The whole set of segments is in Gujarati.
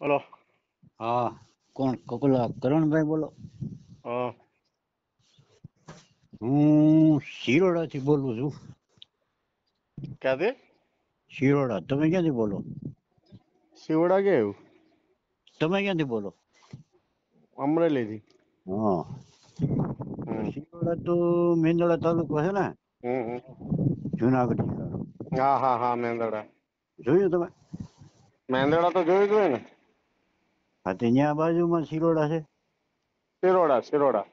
બોલો હા કોણ કોકલા કરણભાઈ બોલો હા હું થી બોલું છું ક્યાંથી શિરોડા તમે ક્યાંથી બોલો શિરોડા કે તમે ક્યાંથી બોલો અમરેલીથી હા શિરોડા તો મેંદડા તાલુકો છે ને જુનાગઢ હા હા હા મેંદડા જોયું તમે મેંદડા તો જોયું જ ને હા તે ત્યાં બાજુમાં શિરોડા છે શિરોડા શિરોડા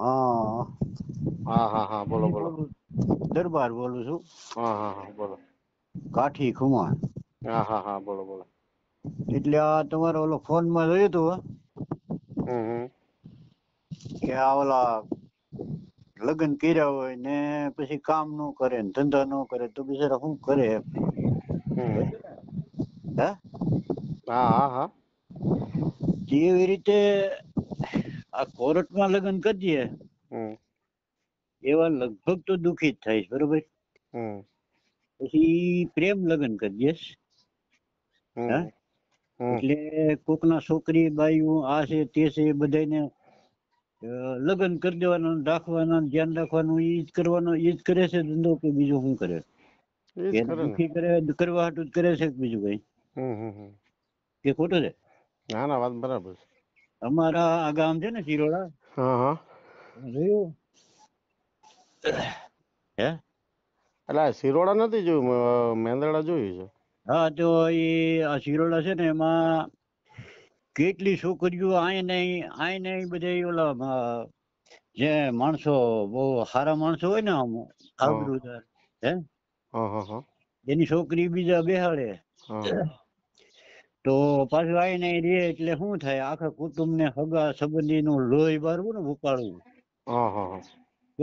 હા હા હા હા બોલો બોલો દરબાર બોલું છું હા હા હા બોલો કાઠી ખુમાર હા હા હા બોલો બોલો એટલે આ તમારો ઓલો ફોન માં જોયું હતું કે આ ઓલા લગ્ન કર્યા હોય ને પછી કામ નો કરે ને ધંધા નો કરે તો બિચારા શું કરે હે હા હા હા જેવી રીતે આ કોર્ટમાં લગ્ન કરીએ એવા લગભગ તો દુખી જ થાય બરોબર પછી પ્રેમ લગ્ન કરીએ એટલે ના છોકરી બાયું આ છે તે છે બધાને લગ્ન કરી દેવાના રાખવાના ધ્યાન રાખવાનું એ જ કરવાનો એ જ કરે છે ધંધો કે બીજું શું કરે કરે કરવા હાટું જ કરે છે બીજું કઈ કે ખોટું છે ના ના વાત બરાબર છે અમારા આ ગામ છે ને ચિરોડા હા હા હે એટલે શિરોડા નથી જોયું મેંદરડા જોયું છે હા તો એ આ શિરોડા છે ને એમાં કેટલી છોકરીઓ આય નહીં આય નહી બધે ઓલા જે માણસો બહુ સારા માણસો હોય ને આમ આવડું હે એની છોકરી બીજા બેહાડે તો પાછું આવીને રે એટલે શું થાય આખા કુટુંબ ને હગા સંબંધી નું લોહી બારવું ને ઉપાડવું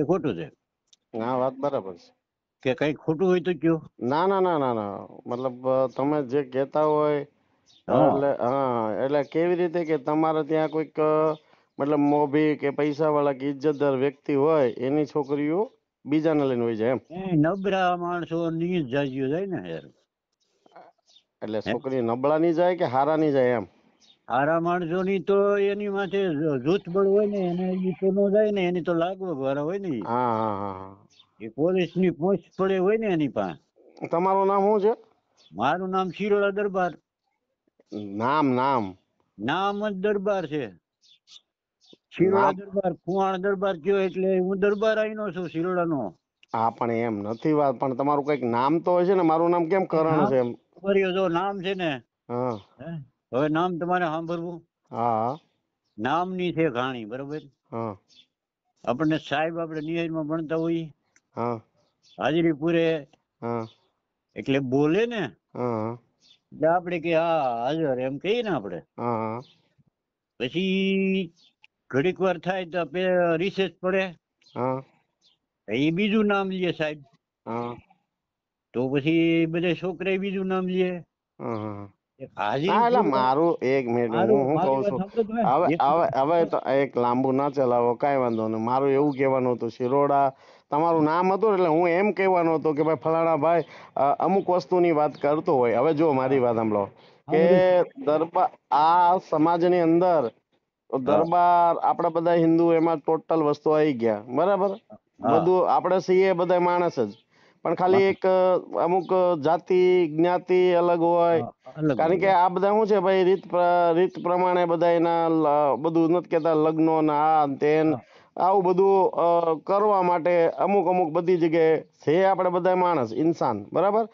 એ ખોટું છે ના વાત બરાબર છે કે કઈ ખોટું હોય તો કયો ના ના ના ના ના મતલબ તમે જે કેતા હોય એટલે હા એટલે કેવી રીતે કે તમારે ત્યાં કોઈક મતલબ મોભી કે પૈસા વાળા કે ઇજ્જતદાર વ્યક્તિ હોય એની છોકરીઓ બીજાને લઈને હોય જાય એમ નબળા માણસો ની જ જાય ને યાર એટલે છોકરી નબળા ની જાય કે હારા ની જાય એમ હારા માણસો ની તો એની માથે જૂથ બળ હોય ને એને એ તો ન જાય ને એની તો લાગવગ વાળા હોય ને હા હા હા એ પોલીસ ની પોસ્ટ પડે હોય ને એની પાસે તમારું નામ શું છે મારું નામ શિરોળા દરબાર નામ નામ નામ જ દરબાર છે શિરોળા દરબાર કુવાણ દરબાર કયો એટલે હું દરબાર આઈનો છું શિરોળા નો હા પણ એમ નથી વાત પણ તમારું કઈક નામ તો હશે ને મારું નામ કેમ કરણ છે એમ ભર્યો જો નામ છે ને હવે નામ તમારે સાંભળવું હા નામની છે કહાણી બરોબર આપણને સાહેબ આપણે નિયરમાં ભણતા હોઈએ હાજરી પૂરે એટલે બોલે ને એટલે આપણે કે હા હાજર એમ કહીએ ને આપણે હા પછી ઘડીક વાર થાય તો રિસેસ પડે એ બીજું નામ લે સાહેબ તો પછી બધા છોકરા બીજું નામ લે મારું એક મિનિટ હું હું કહું છું હવે હવે એક લાંબુ ના ચલાવો કાંઈ વાંધો નહીં મારું એવું કહેવાનું હતું શિરોડા તમારું નામ હતું એટલે હું એમ કહેવાનો હતો કે ભાઈ ફલાણા ભાઈ અમુક વસ્તુની વાત કરતો હોય હવે જો મારી વાત સાંભળો કે દરબાર આ સમાજની અંદર દરબાર આપણે બધા હિન્દુ એમાં ટોટલ વસ્તુ આવી ગયા બરાબર બધું આપણે છીએ બધા માણસ જ પણ ખાલી એક અમુક જાતિ જ્ઞાતિ અલગ હોય કારણ કે આ બધા શું છે ભાઈ રીત રીત પ્રમાણે બધા એના બધું નથી કેતા લગ્નો ને આ તે આવું બધું કરવા માટે અમુક અમુક બધી જગ્યાએ છે આપણે બધા માણસ ઇન્સાન બરાબર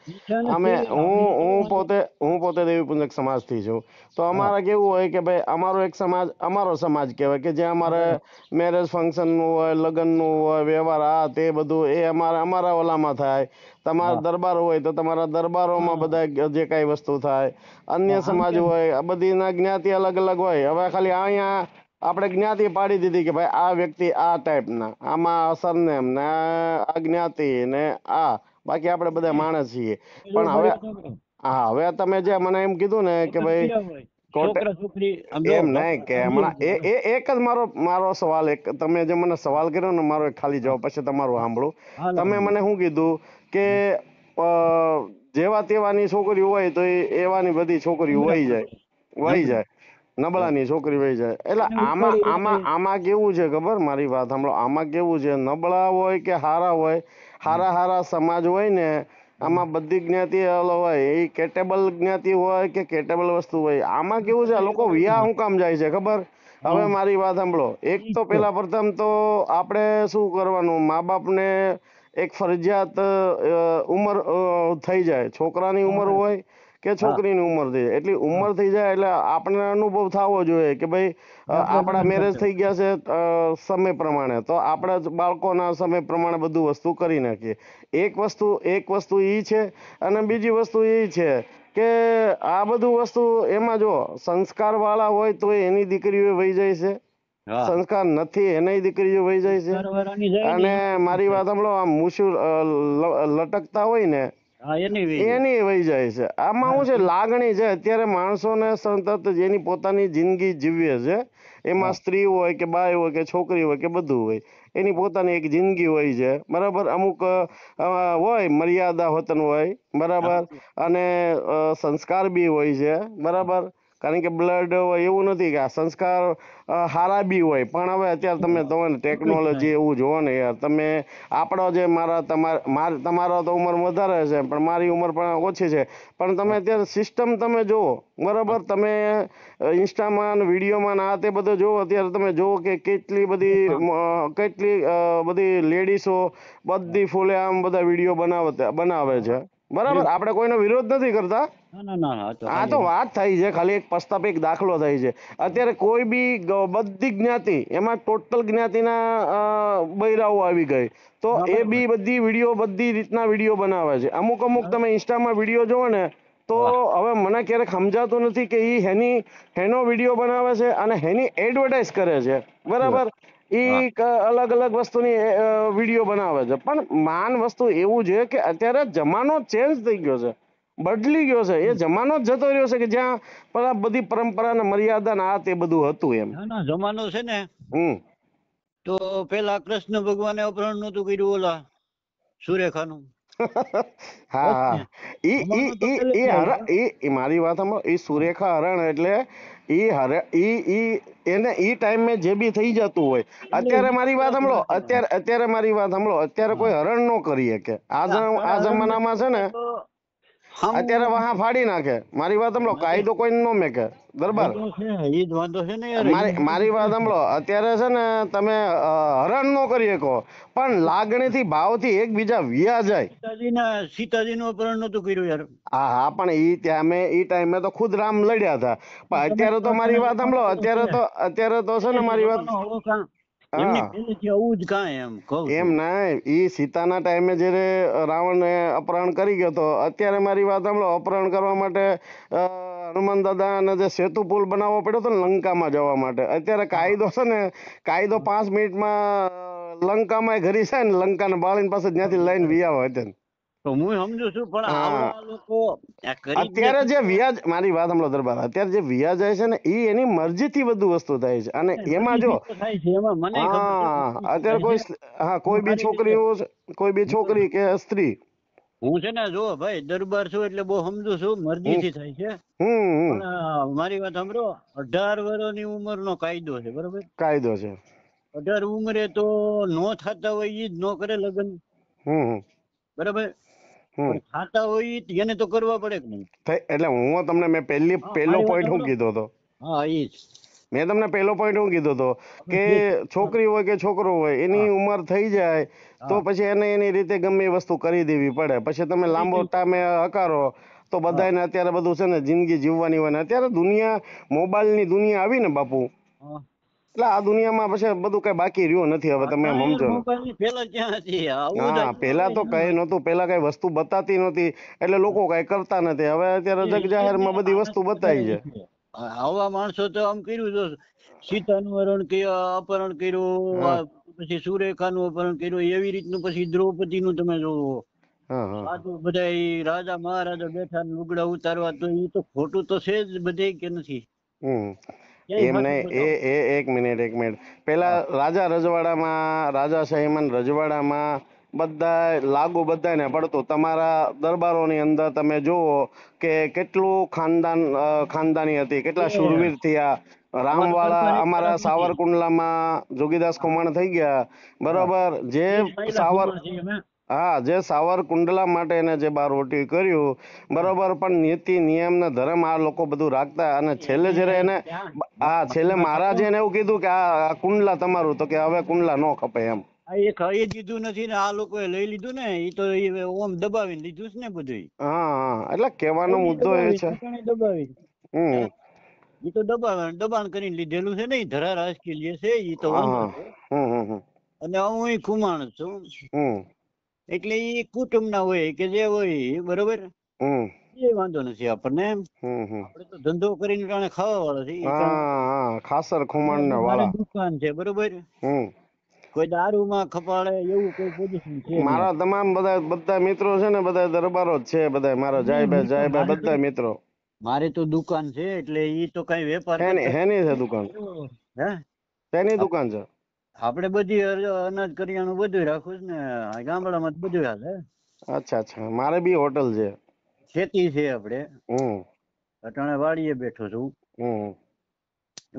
અમે હું હું પોતે હું પોતે દેવીપુંજક સમાજથી છું તો અમારે કેવું હોય કે ભાઈ અમારો એક સમાજ અમારો સમાજ કહેવાય કે જે અમારે મેરેજ ફંક્શનનું હોય લગ્નનું હોય વ્યવહાર આ તે બધું એ અમારા અમારા ઓલામાં થાય તમારા દરબાર હોય તો તમારા દરબારોમાં બધા જે કાંઈ વસ્તુ થાય અન્ય સમાજ હોય આ બધીના જ્ઞાતિ અલગ અલગ હોય હવે ખાલી અહીંયા આપણે જ્ઞાતિ પાડી દીધી કે ભાઈ આ વ્યક્તિ આ ટાઈપના આમાં સરનેમ ને આ જ્ઞાતિ ને આ બાકી આપણે બધા માણસ છીએ પણ હવે હા હવે તમે જે મને એમ કીધું ને કે ભાઈ એમ નહીં કે હમણાં એ એ એક જ મારો મારો સવાલ એક તમે જે મને સવાલ કર્યો ને મારો ખાલી જવાબ પછી તમારું સાંભળું તમે મને શું કીધું કે જેવા તેવાની છોકરી હોય તો એવાની બધી છોકરી વહી જાય વહી જાય નબળાની છોકરી વહી જાય એટલે આમાં આમાં આમાં કેવું છે ખબર મારી વાત સાંભળો આમાં કેવું છે નબળા હોય કે હારા હોય હારા હારા સમાજ હોય ને આમાં બધી જ્ઞાતિ હોય એ કેટેબલ જ્ઞાતિ હોય કે કેટેબલ વસ્તુ હોય આમાં કેવું છે લોકો વિયા હું કામ જાય છે ખબર હવે મારી વાત સાંભળો એક તો પેલા પ્રથમ તો આપણે શું કરવાનું મા બાપને એક ફરજિયાત ઉંમર થઈ જાય છોકરાની ઉંમર હોય કે છોકરીની ઉંમર થઈ જાય એટલી ઉંમર થઈ જાય એટલે આપણને અનુભવ થવો જોઈએ કે ભાઈ આપણા મેરેજ થઈ ગયા છે સમય પ્રમાણે તો આપણા બાળકોના સમય પ્રમાણે બધું વસ્તુ કરી નાખીએ એક વસ્તુ એક વસ્તુ એ છે અને બીજી વસ્તુ એ છે કે આ બધું વસ્તુ એમાં જો સંસ્કાર વાળા હોય તો એની દીકરીઓ વહી જાય છે સંસ્કાર નથી એની દીકરીઓ વહી જાય છે અને મારી વાત સાંભળો આમ મુશુ લટકતા હોય ને એની વહી જાય છે આમાં શું છે લાગણી છે અત્યારે માણસોને સતત જેની પોતાની જિંદગી જીવે છે એમાં સ્ત્રી હોય કે બાય હોય કે છોકરી હોય કે બધું હોય એની પોતાની એક જિંદગી હોય છે બરાબર અમુક હોય મર્યાદા વતન હોય બરાબર અને સંસ્કાર બી હોય છે બરાબર કારણ કે બ્લડ એવું નથી કે આ સંસ્કાર હારા બી હોય પણ હવે અત્યારે તમે તો ટેકનોલોજી એવું જુઓ ને યાર તમે આપણો જે મારા તમારા તમારો તો ઉંમર વધારે છે પણ મારી ઉંમર પણ ઓછી છે પણ તમે અત્યારે સિસ્ટમ તમે જુઓ બરાબર તમે ઇન્સ્ટામાં વિડીયોમાં આ તે બધું જુઓ અત્યારે તમે જુઓ કે કેટલી બધી કેટલી બધી લેડીસો બધી ફૂલે આમ બધા વિડીયો બનાવે બનાવે છે બરાબર આપણે કોઈનો વિરોધ નથી કરતા આ તો વાત થઈ છે ખાલી એક પસ્તાપ એક દાખલો થઈ છે અત્યારે કોઈ બી બધી જ્ઞાતિ એમાં ટોટલ જ્ઞાતિના બૈરાઓ આવી ગઈ તો એ બી બધી વિડીયો બધી રીતના વિડીયો બનાવે છે અમુક અમુક તમે ઇન્સ્ટામાં વિડીયો જોવો ને તો હવે મને ક્યારેક સમજાતું નથી કે એ હેની હેનો વિડીયો બનાવે છે અને હેની એડવર્ટાઇઝ કરે છે બરાબર ઈ અલગ અલગ વસ્તુની વિડીયો બનાવે છે પણ માન વસ્તુ એવું છે કે અત્યારે જમાનો ચેન્જ થઈ ગયો છે બદલી ગયો છે એ જમાનો જ જતો રહ્યો છે કે જ્યાં પેલા બધી પરંપરા ને મર્યાદા ને આ તે બધું હતું એમ જમાનો છે ને હમ તો પેલા કૃષ્ણ ભગવાને અપહરણ નતું કર્યું ઓલા સુરેખાનું મારી વાત સુરેખા હરણ એટલે એ હરે એ એ એને ટાઈમ મેં જે બી થઈ જતું હોય અત્યારે મારી વાત સાંભળો અત્યારે અત્યારે મારી વાત સાંભળો અત્યારે કોઈ હરણ નો કરી શકે આ જમાનામાં છે ને અત્યારે વાહા ફાડી નાખે મારી વાત સાંભળો કાયદો કોઈ નો મેકે દરબાર મારી વાત સાંભળો અત્યારે છે ને તમે હરણ નો કરી શકો પણ લાગણી થી ભાવ થી એકબીજા વિયા જાય સીતાજીના સીતાજીનું અપહરણ નતું કર્યું યાર હા હા પણ ઈ ત્યાં ઈ ટાઈમે તો ખુદ રામ લડ્યા હતા પણ અત્યારે તો મારી વાત સાંભળો અત્યારે તો અત્યારે તો છે ને મારી વાત એમ ના ઈ સીતાના ટાઈમે જ્યારે રાવણને અપહરણ કરી ગયો તો અત્યારે મારી વાત સાંભળો અપહરણ કરવા માટે હનુમાન દાદા ને જે સેતુ પુલ બનાવવો પડ્યો હતો ને લંકામાં જવા માટે અત્યારે કાયદો છે ને કાયદો પાંચ મિનિટમાં લંકામાં ઘરી છે ને લંકાને બાળીને પાસે જ્યાંથી લઈને વિયા હોય ત્યાં તો હું સમજુ છું દરબાર કોઈ હા છોકરી કે સ્ત્રી હું છે ને જો ભાઈ દરબાર છું એટલે બહુ સમજુ છું મરજી થી થાય છે હમ મારી વાત સાંભળો અઢાર વર્ષની ઉંમર નો કાયદો છે બરોબર કાયદો છે અઢાર ઉંમરે તો નો થતા હોય ઈ જ નો કરે લગ્ન હમ બરાબર ખાતા હોય એને તો કરવા પડે કે નહીં એટલે હું તમને મેં પહેલી પહેલો પોઈન્ટ હું કીધો હતો હા એ જ મેં તમને પહેલો પોઈન્ટ હું કીધો હતો કે છોકરી હોય કે છોકરો હોય એની ઉંમર થઈ જાય તો પછી એને એની રીતે ગમે એ વસ્તુ કરી દેવી પડે પછી તમે લાંબો ટાઈમે હકારો તો બધાને અત્યારે બધું છે ને જિંદગી જીવવાની હોય ને અત્યારે દુનિયા મોબાઈલની દુનિયા આવી ને બાપુ એટલે આ દુનિયામાં પછી બધું કઈ બાકી રહ્યું નથી હવે તમે સમજો પેલા તો કઈ નતું પેલા કઈ વસ્તુ બતાતી નતી એટલે લોકો કઈ કરતા નથી હવે અત્યારે જગ જાહેર માં બધી વસ્તુ બતાવી છે આવા માણસો તો આમ કર્યું તો સીતાનું હરણ અપહરણ કર્યું પછી સુરેખાનું અપહરણ કર્યું એવી રીતનું પછી દ્રૌપદી નું તમે જોવો સાધુ બધા રાજા મહારાજા બેઠા લુગડા ઉતારવા તો એ તો ખોટું તો છે જ બધે કે નથી એમ નહીં એ એક મિનિટ એક મિનિટ પેલા રાજા રજવાડામાં રાજા સહીમન રજવાડામાં બધા લાગુ બધાને પડતું તમારા દરબારોની અંદર તમે જુઓ કે કેટલું ખાનદાન ખાનદાની હતી કેટલા શૂરવીર થયા રામવાળા અમારા સાવરકુંડલામાં જોગીદાસ ખુમાણ થઈ ગયા બરોબર જે સાવર હા જે સાવર કુંડલા માટે એને જે બાર બારવટી કર્યું બરોબર પણ નીતિ નિયમ ને ધર્મ આ લોકો બધું રાખતા અને છેલ્લે જયારે એને હા છેલ્લે મહારાજે એને એવું કીધું કે આ કુંડલા તમારું તો કે હવે કુંડલા નો ખપે એમ એ દીધું નથી ને આ લોકોએ લઈ લીધું ને એ તો ઓમ દબાવીને લીધું છે ને બધું હા એટલે કહેવાનો મુદ્દો એ છે હમ એ તો દબાણ દબાણ કરીને લીધેલું છે ને એ ધરા રાજકીય છે એ તો અને હું કુમાણ છું હમ એટલે એ ના હોય કે જે હોય બરોબર એ વાંધો નથી આપણને આપણે તો ધંધો કરીને કારણે ખાવા વાળા છે ખાસર ખુમાણ વાળા દુકાન છે બરોબર કોઈ દારૂમાં ખપાડે એવું કોઈ પોઝિશન છે મારા તમામ બધા બધા મિત્રો છે ને બધા દરબારો જ છે બધા મારા જાયભાઈ જાયભાઈ બધા મિત્રો મારે તો દુકાન છે એટલે એ તો કઈ વેપાર હેની હેની છે દુકાન હે તેની દુકાન છે આપણે બધી અનાજ કરિયાણું બધું રાખું છું ને ગામડામાં બધું હાલે અચ્છા અચ્છા મારે બી હોટલ છે ખેતી છે આપણે હમ અટાણે વાડીએ બેઠો છું હમ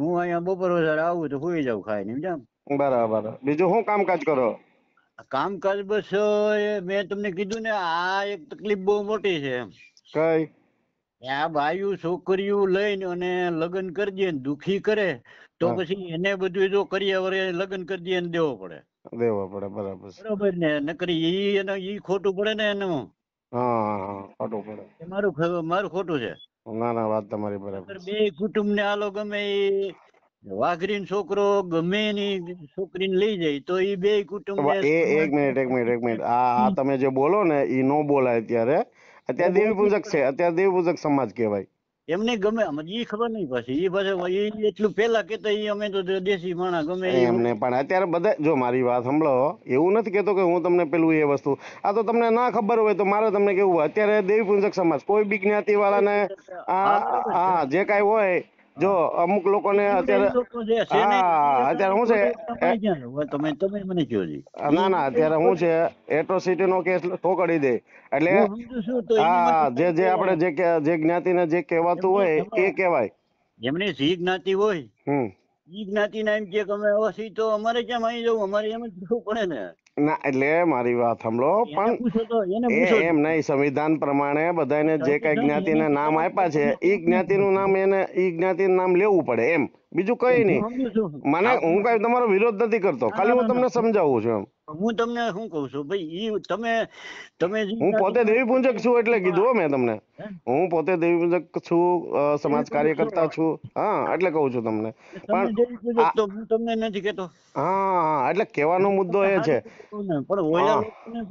હું અહીંયા બપોર વધારે આવું તો સુઈ જાઉં ખાઈ ને જામ બરાબર બીજું શું કામકાજ કરો કામકાજ બસ મેં તમને કીધું ને આ એક તકલીફ બહુ મોટી છે કઈ આ બાયું છોકરીઓ લઈને અને લગ્ન કરી દે દુખી કરે તો પછી એને બધું જો કરીએ વરે લગ્ન કરી દઈએ દેવો પડે દેવો પડે બરાબર બરાબર ને નકરી ઈ એને ઈ ખોટું પડે ને એનું હા ખોટું પડે મારું મારું ખોટું છે ના ના વાત તમારી બરાબર બે કુટુંબ ને આલો ગમે ઈ વાઘરીન છોકરો ગમે એની છોકરીને લઈ જાય તો ઈ બે કુટુંબ એક મિનિટ એક મિનિટ એક મિનિટ આ આ તમે જે બોલો ને એ નો બોલાય અત્યારે અત્યારે દેવી પૂજક છે અત્યારે દેવી પૂજક સમાજ કહેવાય એમને ગમે એ ખબર નહીં પછી એ પાછું એટલું પેલા કેતા એ અમે તો દેશી માણા ગમે એમને પણ અત્યારે બધા જો મારી વાત સાંભળો એવું નથી કેતો કે હું તમને પેલું એ વસ્તુ આ તો તમને ના ખબર હોય તો મારે તમને કેવું અત્યારે દેવી પૂંજક સમાજ કોઈ બી જ્ઞાતિ વાળા ને આ જે કાંઈ હોય જો અમુક લોકોને અત્યારે અત્યારે શું છે તમે તમે મને કહો ના ના અત્યારે શું છે એટ્રોસિટી નો કેસ ઠોકડી દે એટલે હા જે જે આપણે જે જે ને જે કહેવાતું હોય એ કહેવાય જેમને સી જ્ઞાતિ હોય હમ જ્ઞાતિ જ્ઞાતિના એમ કે અમે અવશ્ય તો અમારે કેમ અહીં જવું અમારે એમ જ જવું પડે ને ના એટલે મારી વાત સાંભળો પણ એમ નહીં સંવિધાન પ્રમાણે બધાને જે કઈ જ્ઞાતિના નામ આપ્યા છે એ નું નામ એને એ જ્ઞાતિનું નામ લેવું પડે એમ બીજું કઈ નહીં મને હું કઈ તમારો વિરોધ નથી કરતો ખાલી હું તમને સમજાવું છું એમ હું તમને શું કહું છું ભાઈ ઈ તમે તમે હું પોતે દેવી પૂજક છું એટલે કીધું મેં તમને હું પોતે દેવી પૂજક છું સમાજ કાર્યકર્તા છું હા એટલે કહું છું તમને પણ હું તમને નથી કહેતો હા એટલે કહેવાનો મુદ્દો એ છે પણ ઓલા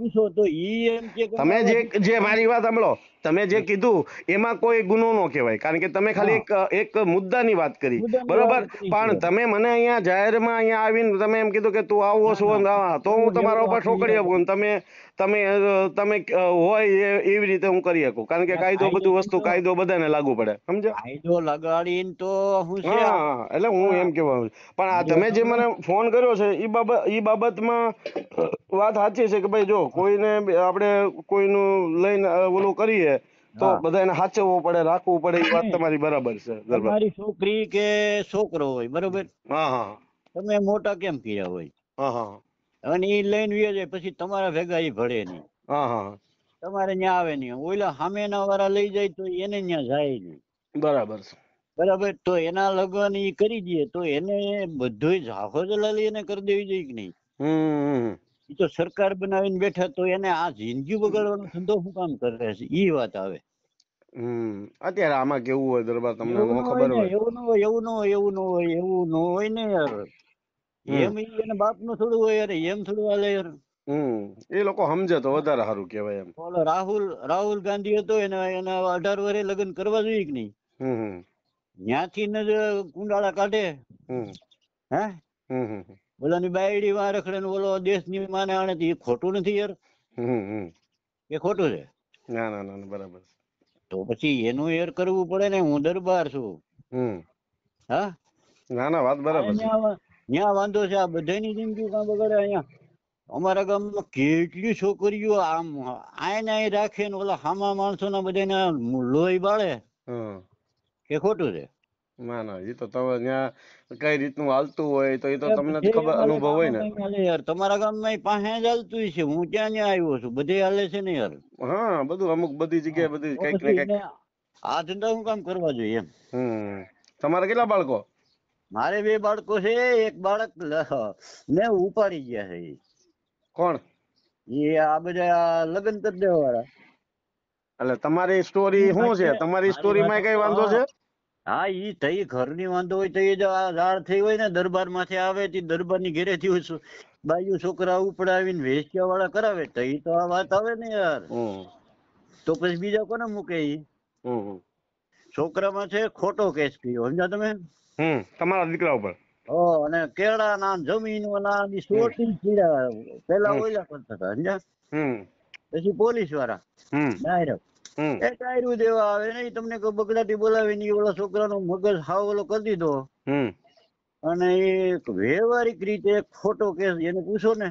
પૂછો તો ઈ એમ કે તમે જે જે મારી વાત સાંભળો તમે જે કીધું એમાં કોઈ ગુનો નો કહેવાય કારણ કે તમે ખાલી એક એક મુદ્દાની વાત કરી બરોબર પણ તમે મને અહીંયા જાહેરમાં અહીંયા આવીને તમે એમ કીધું કે તું આવો છો તો હું હું તમારા ઉપર શું કરી તમે તમે તમે હોય એવી રીતે હું કરી શકું કારણ કે કાયદો બધું વસ્તુ કાયદો બધાને લાગુ પડે સમજો કાયદો લગાડીને તો હું છે એટલે હું એમ કેવા પણ આ તમે જે મને ફોન કર્યો છે એ બાબત એ બાબતમાં વાત સાચી છે કે ભાઈ જો કોઈને આપણે કોઈનું લઈને ઓલું કરીએ તો બધા બધાને સાચવવું પડે રાખવું પડે એ વાત તમારી બરાબર છે તમારી છોકરી કે છોકરો હોય બરોબર હા હા તમે મોટા કેમ કર્યા હોય હા હા અને એ લઈને વ્યો જાય પછી તમારા ભેગા એ ભળે નહીં તમારે ત્યાં આવે નહીં ઓલા સામેના વાળા લઈ જાય તો એને ત્યાં જાય નહીં બરાબર બરાબર તો એના લગ્ન એ કરી દઈએ તો એને બધું જાહો દલાલી એને કરી દેવી જોઈએ કે નહીં હમ એ તો સરકાર બનાવીને બેઠા તો એને આ જિંદગી બગાડવાનો ધંધો શું કામ કરે છે ઈ વાત આવે અત્યારે આમાં કેવું હોય દરબાર તમને ખબર હોય એવું ન હોય એવું ન હોય એવું ન હોય એવું ન હોય ને યાર એમ એને બાપ નું થોડું હોય અરે એમ થોડું હાલે યાર એ લોકો સમજે તો વધારે સારું કેવાય એમ ઓલો રાહુલ રાહુલ ગાંધી હતો એને એના અઢાર વર્ષે લગ્ન કરવા જોઈએ કે નહીં હમ ત્યાંથી ને જ કુંડાળા કાઢે હમ હે હમ ઓલાની બાયડી માં રખડે ને ઓલો ની માને આણે એ ખોટું નથી યાર હમ એ ખોટું છે ના ના ના બરાબર તો પછી એનું એર કરવું પડે ને હું દરબાર છું હમ હા ના ના વાત બરાબર છે ત્યાં વાંધો છે આ બધાની જિંદગી કાં બગડે અહીંયા અમારા ગામમાં કેટલી છોકરીઓ આમ આયને આય રાખે ને ઓલા હામા માણસોના બધાને લોહી બાળે કે ખોટું છે ના ના એ તો તમે ત્યાં કઈ રીતનું હાલતું હોય તો એ તો તમને ખબર અનુભવ હોય ને યાર તમારા ગામમાં પાસે જ હાલતું છે હું ત્યાં ત્યાં આવ્યો છું બધે હાલે છે ને યાર હા બધું અમુક બધી જગ્યાએ બધી કઈક ને કઈક આ ધંધા હું કામ કરવા જોઈએ એમ તમારા કેટલા બાળકો મારે બે બાળકો છે એક બાળક ને ઉપાડી ગયા છે કોણ એ આ બધા લગ્ન કરી વાળા એટલે તમારી સ્ટોરી શું છે તમારી સ્ટોરી માં કઈ વાંધો છે હા ઈ થઈ ઘરની વાંધો હોય તો એ જો થઈ હોય ને દરબાર માંથી આવે તે દરબાર ની ઘેરે થી બાયુ છોકરા ઉપડાવીને વેચ્યા વાળા કરાવે તો તો આ વાત આવે ને યાર તો પછી બીજા કોને મૂકે ઈ છોકરામાં છે ખોટો કેસ કયો સમજા તમે હમ તમારા દીકરા ઉપર ઓ અને કેળા ના જમીનો ના ની સોટી પીડા પેલા ઓઈલા કરતા હતા હમ પછી પોલીસ વાળા હમ ડાયરેક્ટ એ ટાયરું દેવા આવે ને તમને બગડાટી બોલાવી ને ઓલા છોકરાનો મગજ હાવ ઓલો કરી દીધો હમ અને એક વ્યવહારિક રીતે એક ખોટો કેસ એને પૂછો ને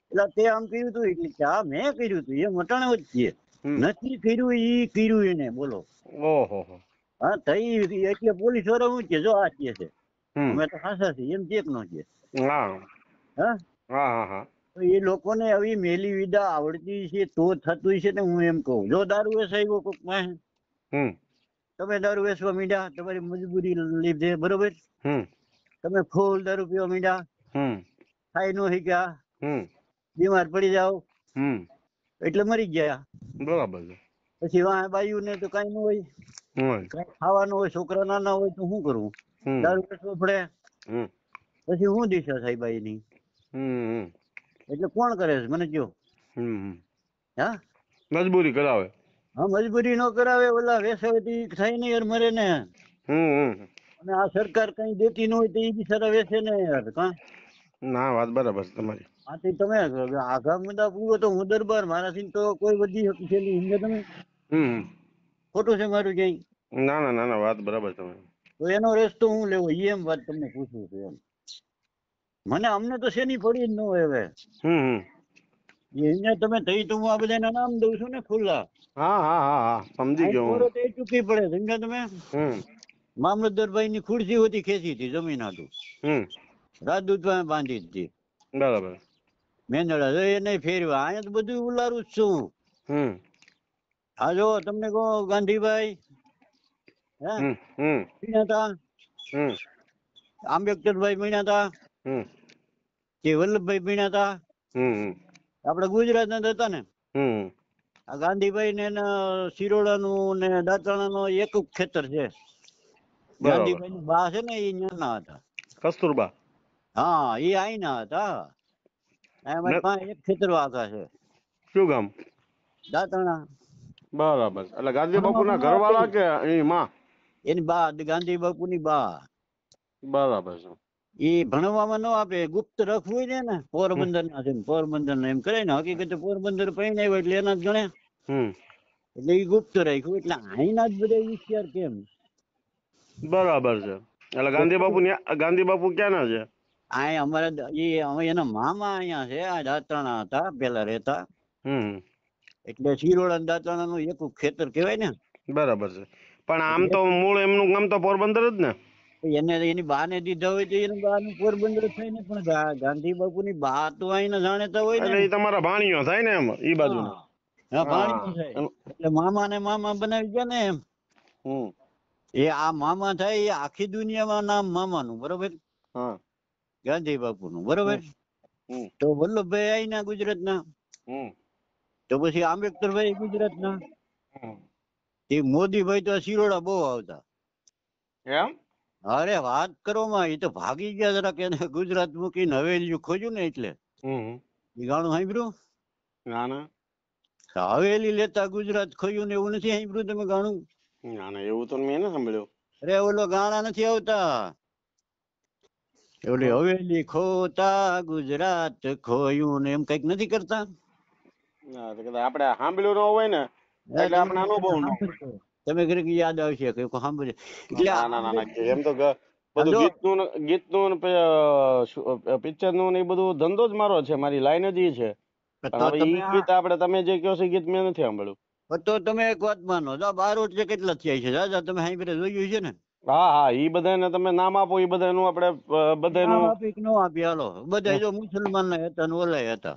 એટલે તે આમ કર્યું તું એટલે કે આ મેં કર્યું તું એ મટાણ જ છે નથી કર્યું એ કર્યું એને બોલો ઓહો હા તઈ એટલે પોલીસ વાળા હું કે જો આ કે છે અમે તો ખાસા છે એમ ચેક નો કે હા હા હા હા એ લોકોને આવી મેલી વિદા આવડતી છે તો થતું છે ને હું એમ કહું જો દારૂ વેસાયો કોક પાસે તમે દારૂ વેસવા મીડ્યા તમારી મજબૂરી લીધે બરોબર તમે ફૂલ દારૂ પીવા મીડ્યા ખાઈ નો ગયા બીમાર પડી જાઓ એટલે મરી ગયા બરાબર પછી વાય બાયું ને તો કઈ ન હોય ખાવાનું હોય છોકરા નાના હોય તો શું કરવું દારૂ કેટલો પડે પછી હું દિશા સાહેબ એની એટલે કોણ કરે છે મને કયો હા મજબૂરી કરાવે હા મજબૂરી ન કરાવે ઓલા વેસવતી થાય ને યાર મરે ને અને આ સરકાર કઈ દેતી ન હોય તો એ બી સારા વેસે ને યાર કા ના વાત બરાબર તમારી આથી તમે આગામ મુદ્દા પૂરો તો હું દરબાર મારાથી તો કોઈ બધી શકેલી હિંમત તમે ખોટું છે મારું ક્યાંય ના ના ના વાત બરાબર તમારી તો એનો રસ્તો હું લેવો એ એમ વાત તમને પૂછું છું એમ મને અમને તો શેની પડી જ ન હોય હવે એને તમે તઈ તો હું આ બધાના નામ દઉં છું ને ખુલ્લા હા હા હા સમજી ગયો હું તે ચૂકી પડે સમજ્યા તમે હમ મામલતદારભાઈ ની ખુરશી હતી ખેંચી હતી જમીન હતું હમ રાજદૂત બાંધી હતી બરાબર મેંદડા એને ફેરવા અહીંયા તો બધું ઉલારું જ છું હા તમને કહો ગાંધીભાઈ હે મળ્યા હતા વલ્લભભાઈ મળ્યા હતા ગુજરાત ના હતા ગાંધીભાઈ શિરોડા નું ને દાંતાણા નું એક ખેતર છે ગાંધીભાઈ બા છે ને એ ના હતા હા એ આઈ ના હતા એક ખેતર વાતા છે શું ગામ દાંતાણા બરાબર એટલે ગાંધી બાપુ ના ઘરવાળા કે એની માં એની બા ગાંધી બાપુ ની બા બરાબર છે એ ભણવામાં ન આપે ગુપ્ત રાખવું ને ને પોરબંદર ના છે પોરબંદર ને એમ કરે ને હકીકતે પોરબંદર પરિણામ એટલે એના જ ગણે એટલે એ ગુપ્ત રાખ્યું એટલે અહીંના જ બધા વિચાર કેમ બરાબર છે એટલે ગાંધી બાપુ ગાંધી બાપુ ક્યાં ના છે અહીં અમારે એના મામા અહીંયા છે આ દાતરાણા હતા પેલા રહેતા હમ એટલે શિરોળા દાંતાણાનું એક ખેતર કહેવાય ને બરાબર છે પણ આમ તો મૂળ એમનું ગામ તો પોરબંદર જ ને એને એની બાને દીધા હોય તો એને બાનું પોરબંદર થાય ને પણ ગા- ગાંધી બાપુની બા તો અહીંના જાણીતા હોય ને તમારા ભાણિયો થાય ને એમ ઈ બાજુ મામા ને મામા બનાવી ગયા ને એમ એ આ મામા થાય એ આખી દુનિયામાં નામ મામા નું બરોબર હા ગાંધી નું બરોબર તો વલ્લભભાઈ ના ગુજરાતના હમ તો પછી આંબેડકરભાઈ ગુજરાતના એ મોદીભાઈ તો શિરોડા બહુ આવતા એમ અરે વાત કરો માં એ તો ભાગી ગયા જરાક એને ગુજરાત મૂકીને હવેલીયું ખોજ્યું ને એટલે એ ગાણું સાંભળ્યું ના હવેલી લેતા ગુજરાત ખોયું ને એવું નથી સાંભળ્યું તમે ગાણું ના ના એવું તો મેં ના સાંભળ્યું અરે ઓલો ગાણા નથી આવતા ઓલી હવેલી ખોતા ગુજરાત ખોયું ને એમ કઈક નથી કરતા આપણે સાંભળ્યું ન હોય ને એટલે આપણે અનુભવ ન હોય તમે ઘરે યાદ આવશે કે સાંભળ્યું એટલે ના ના ના એમ તો બધું ગીતનું ગીતનું પિક્ચરનું ને એ બધું ધંધો જ મારો છે મારી લાઈન જ છે જે કહો છો ગીત મેં નથી સાંભળ્યું તો તમે એક વાત માનો જો બાર કેટલા થયા છે તમે સાંભળે જોયું છે ને હા હા ઈ બધાને તમે નામ આપો ઈ બધાનું આપણે બધાનું આપી ન આપી હાલો બધા જો મુસલમાન હતા ને ઓલા હતા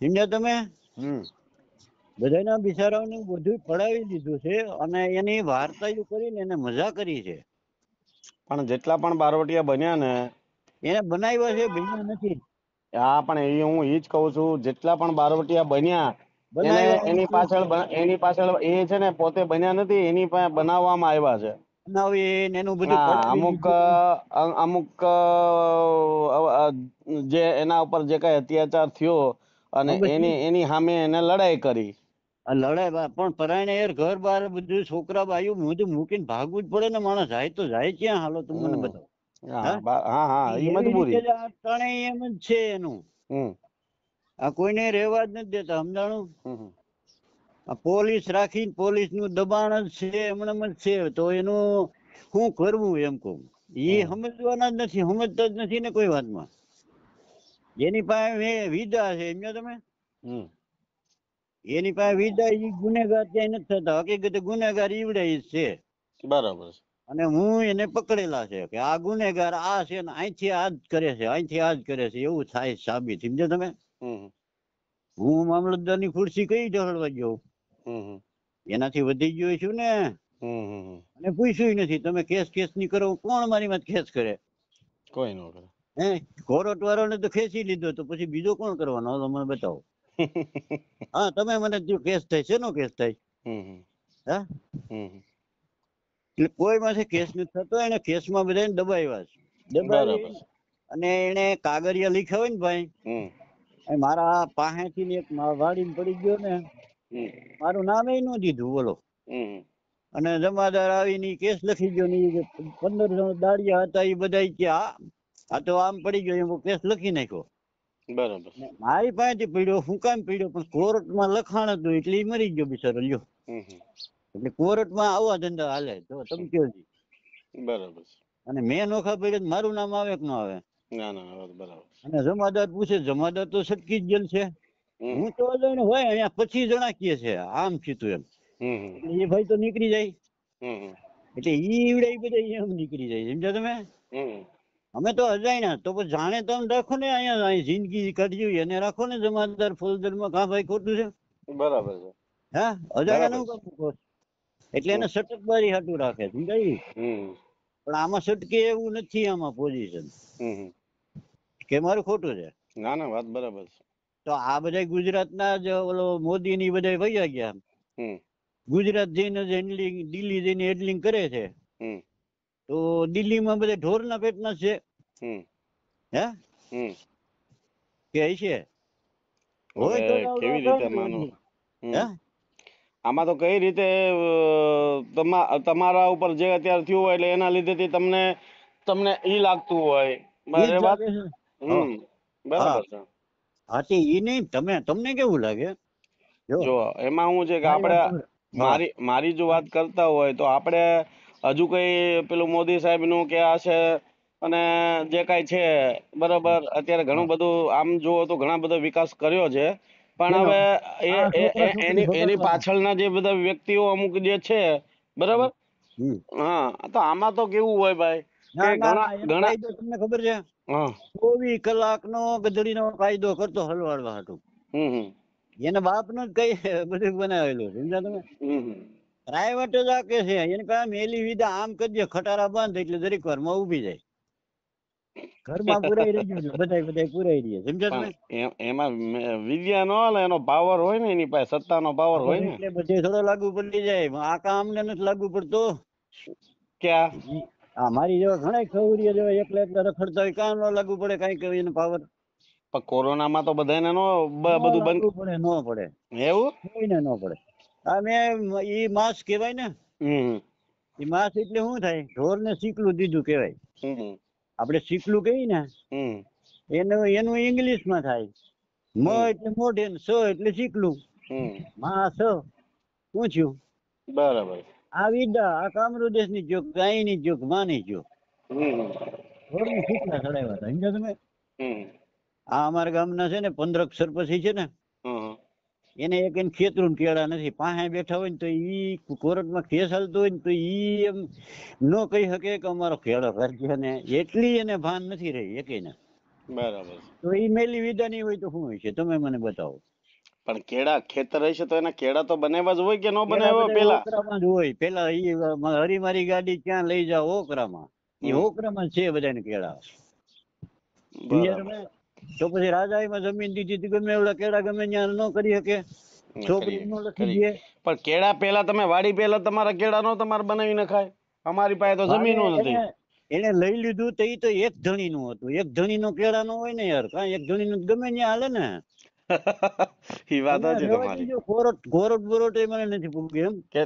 સમજો તમે બધાના બિચારાઓને બધું પડાવી દીધું છે અને એની વાર્તાઓ કરીને એને મજા કરી છે પણ જેટલા પણ બારવટિયા બન્યા ને એને બનાવ્યા છે બન્યા નથી હા પણ એ હું એ જ કહું છું જેટલા પણ બારવટિયા બન્યા એની પાછળ એની પાછળ એ છે ને પોતે બન્યા નથી એની બનાવવામાં આવ્યા છે એનું બધું અમુક અમુક જે એના ઉપર જે કઈ અત્યાચાર થયો અને એની એની સામે એને લડાઈ કરી લડાઈ પણ પરાયણ યાર ઘર બાર બધું છોકરા બાયું બધું મૂકીને ભાગવું જ પડે ને માણસ જાય તો જાય ક્યાં હાલો તું મને બતાવો હા હા એ મજબૂરી ત્રણેય એમ જ છે એનું આ કોઈને રહેવા જ નથી દેતા સમજાણું આ પોલીસ રાખી પોલીસ નું દબાણ જ છે એમણે જ છે તો એનું શું કરવું એમ કહું એ સમજવાના જ નથી સમજતા જ નથી ને કોઈ વાતમાં જેની પાસે વિધા છે એમ તમે એની પાસે વિધા એ ગુનેગાર ત્યાં નથી થતા હકીકતે ગુનેગાર ઈવડે છે બરાબર અને હું એને પકડેલા છે કે આ ગુનેગાર આ છે ને અહીંથી આ જ કરે છે અહીંથી આ જ કરે છે એવું થાય સાબિત સમજો તમે હું મામલતદાર ની ખુરશી કઈ ઢળવા ગયો એનાથી વધી ગયો છું ને અને પૂછ્યું નથી તમે કેસ કેસ ની કરો કોણ મારી માં કેસ કરે કોઈ ન કરે હે કોરોટ વાળાને તો ખેંચી લીધો તો પછી બીજો કોણ કરવાનો હાલો મને બતાવો હા તમે મને જો કેસ થાય છે નો કેસ થાય હા એટલે કોઈ માથે કેસ નથી થતો એને કેસમાં બધાને દબાવ્યા છે દબાવી અને એને કાગળિયા લીખ્યા હોય ને ભાઈ મારા પાસેથી ને એક વાળી પડી ગયો ને મારું નામ એ ન દીધું બોલો અને જમાદાર આવીને કેસ લખી ગયો ને પંદર જણ દાડિયા હતા એ બધા કે આ આ તો આમ પડી ગયો એમાં કેસ લખી નાખ્યો બરાબર મારી પાસેથી પીડ્યો હું કામ પીડ્યો પણ કોર્ટમાં લખાણ હતું એટલે એ મરી ગયો બિચારો લ્યો એટલે કોર્ટમાં આવા ધંધા હાલે તો તમે કહો બરાબર અને મેં નો ખબર મારું નામ આવે કે ન આવે ના ના બરાબર અને જમાદાર પૂછે જમાદાર તો સટકી જ જેલ છે હું તો અજાણ હોય અહીંયા પચીસ જણા કીએ છે આમ કીધું એમ એ ભાઈ તો નીકળી જાય એટલે ઈ ઈવડે બધા એમ નીકળી જાય સમજ્યા તમે અમે તો અજાણ્યા તો જાણે તો રાખો ને અહીંયા અહીં જિંદગી કટજી એને રાખો ને જમાદાર ફોજદારમાં કાં ભાઈ ખોટું છે બરાબર છે હા અજાણ્યા નું કામ એટલે એને સટકબારી હાટું રાખે સમજાય પણ આમાં સટકે એવું નથી આમાં પોઝિશન કે મારું ખોટું છે ના ના વાત બરાબર છે તો આ બધા ગુજરાતના જ ઓલો મોદી ની બધા વૈયા ગયા ગુજરાત જઈને જ હેન્ડલિંગ દિલ્હી જઈને હેન્ડલિંગ કરે છે તો દિલ્હીમાં બધા ઢોર ઢોરના પેટના છે આમાં તો કઈ રીતે તમારા ઉપર જે અત્યારે થયું હોય એટલે એના લીધેથી તમને તમને ઈ લાગતું હોય કેવું લાગે જો એમાં હું છે કે મારી મારી જો વાત કરતા હોય તો આપણે હજુ કઈ પેલું મોદી સાહેબ નું કે આ છે અને જે કાંઈ છે બરોબર અત્યારે ઘણું બધું આમ જુઓ તો ઘણા બધો વિકાસ કર્યો છે પણ હવે એની એની પાછળના જે બધા વ્યક્તિઓ અમુક જે છે બરાબર હા તો આમાં તો કેવું હોય ભાઈ તમને ખબર છે ચોવીસ કલાક નો ગધડી નો કાયદો કરતો હલવાડવા હતો એના બાપ નો કઈ બધું બનાવેલું સમજ્યા તમે પ્રાઇવેટ આ કે છે એને વિધા આમ કરજે ખટારા બંધ એટલે દરેક વાર માં ઉભી જાય ઘરમાં પુરાઈ રહ્યું છે બધાય બધાય પુરાઈ રહ્યા સમજાય ને એમાં વિદ્યા નો હાલે એનો પાવર હોય ને એની પાસે સત્તા નો પાવર હોય ને એટલે બધે થોડો લાગુ પડી જાય આ કામ ને નથી લાગુ પડતો ક્યાં આ મારી જેવા ઘણા ખવરીઓ જેવા એકલા એકલા રખડતા હોય કામ ન લાગુ પડે કઈ કઈ એનો પાવર પણ માં તો બધાને નો બધું બંધ પડે નો પડે એવું કોઈને નો પડે આ મેં ઈ માસ કહેવાય ને હમ ઈ માસ એટલે શું થાય ને સીકલું દીધું કહેવાય આપણે શીખલું કહીએ ને એનું એનું ઇંગ્લિશ માં થાય મ એટલે મોઢે સ એટલે શીખલું મા સ પૂછ્યું બરાબર આ વિદ્યા આ કામરૂદેશ ની જોગ ગાય ની જોગ માં જોગ થોડું શીખલા ચડાવ્યા હતા સમજ્યા તમે આ અમારા ગામના છે ને પંદર અક્ષર પછી છે ને એને એક એને ખેતરું કેળા નથી પાસે બેઠા હોય ને તો એ કોર્ટમાં કેસ હાલતો હોય ને તો એ એમ ન કહી શકે કે અમારો ખેડો કરજે ને એટલી એને ભાન નથી રહી એકેને બરાબર તો એ મેલી વિદાની હોય તો શું હોય છે તમે મને બતાવો પણ કેળા ખેતર હશે તો એના કેળા તો બનાવ્યા જ હોય કે ન બનાવ્યા પેલા ઓકરામાં જ હોય પેલા ઈ હરીમારી ગાડી ક્યાં લઈ જાવ ઓકરામાં એ ઓકરામાં છે બધાને કેળા તો પછી રાજાઈમાં જમીન દીધી હતી ગમે એવડા કેળા ગમે ત્યાં ન કરી શકે પણ કેળા પેલા તમે વાડી પેલા તમારા કેળા નો તમારે બનાવી નખાય અમારી પાસે તો જમીનો નથી એને લઈ લીધું તે તો એક ધણી નું હતું એક ધણી નો કેળા નો હોય ને યાર કાંઈ એક ધણી નું ગમે ત્યાં હાલે ને ઈ વાત છે તમારી ગોરટ ગોરટ બોરટ એ મને નથી પૂગ્યું એમ કે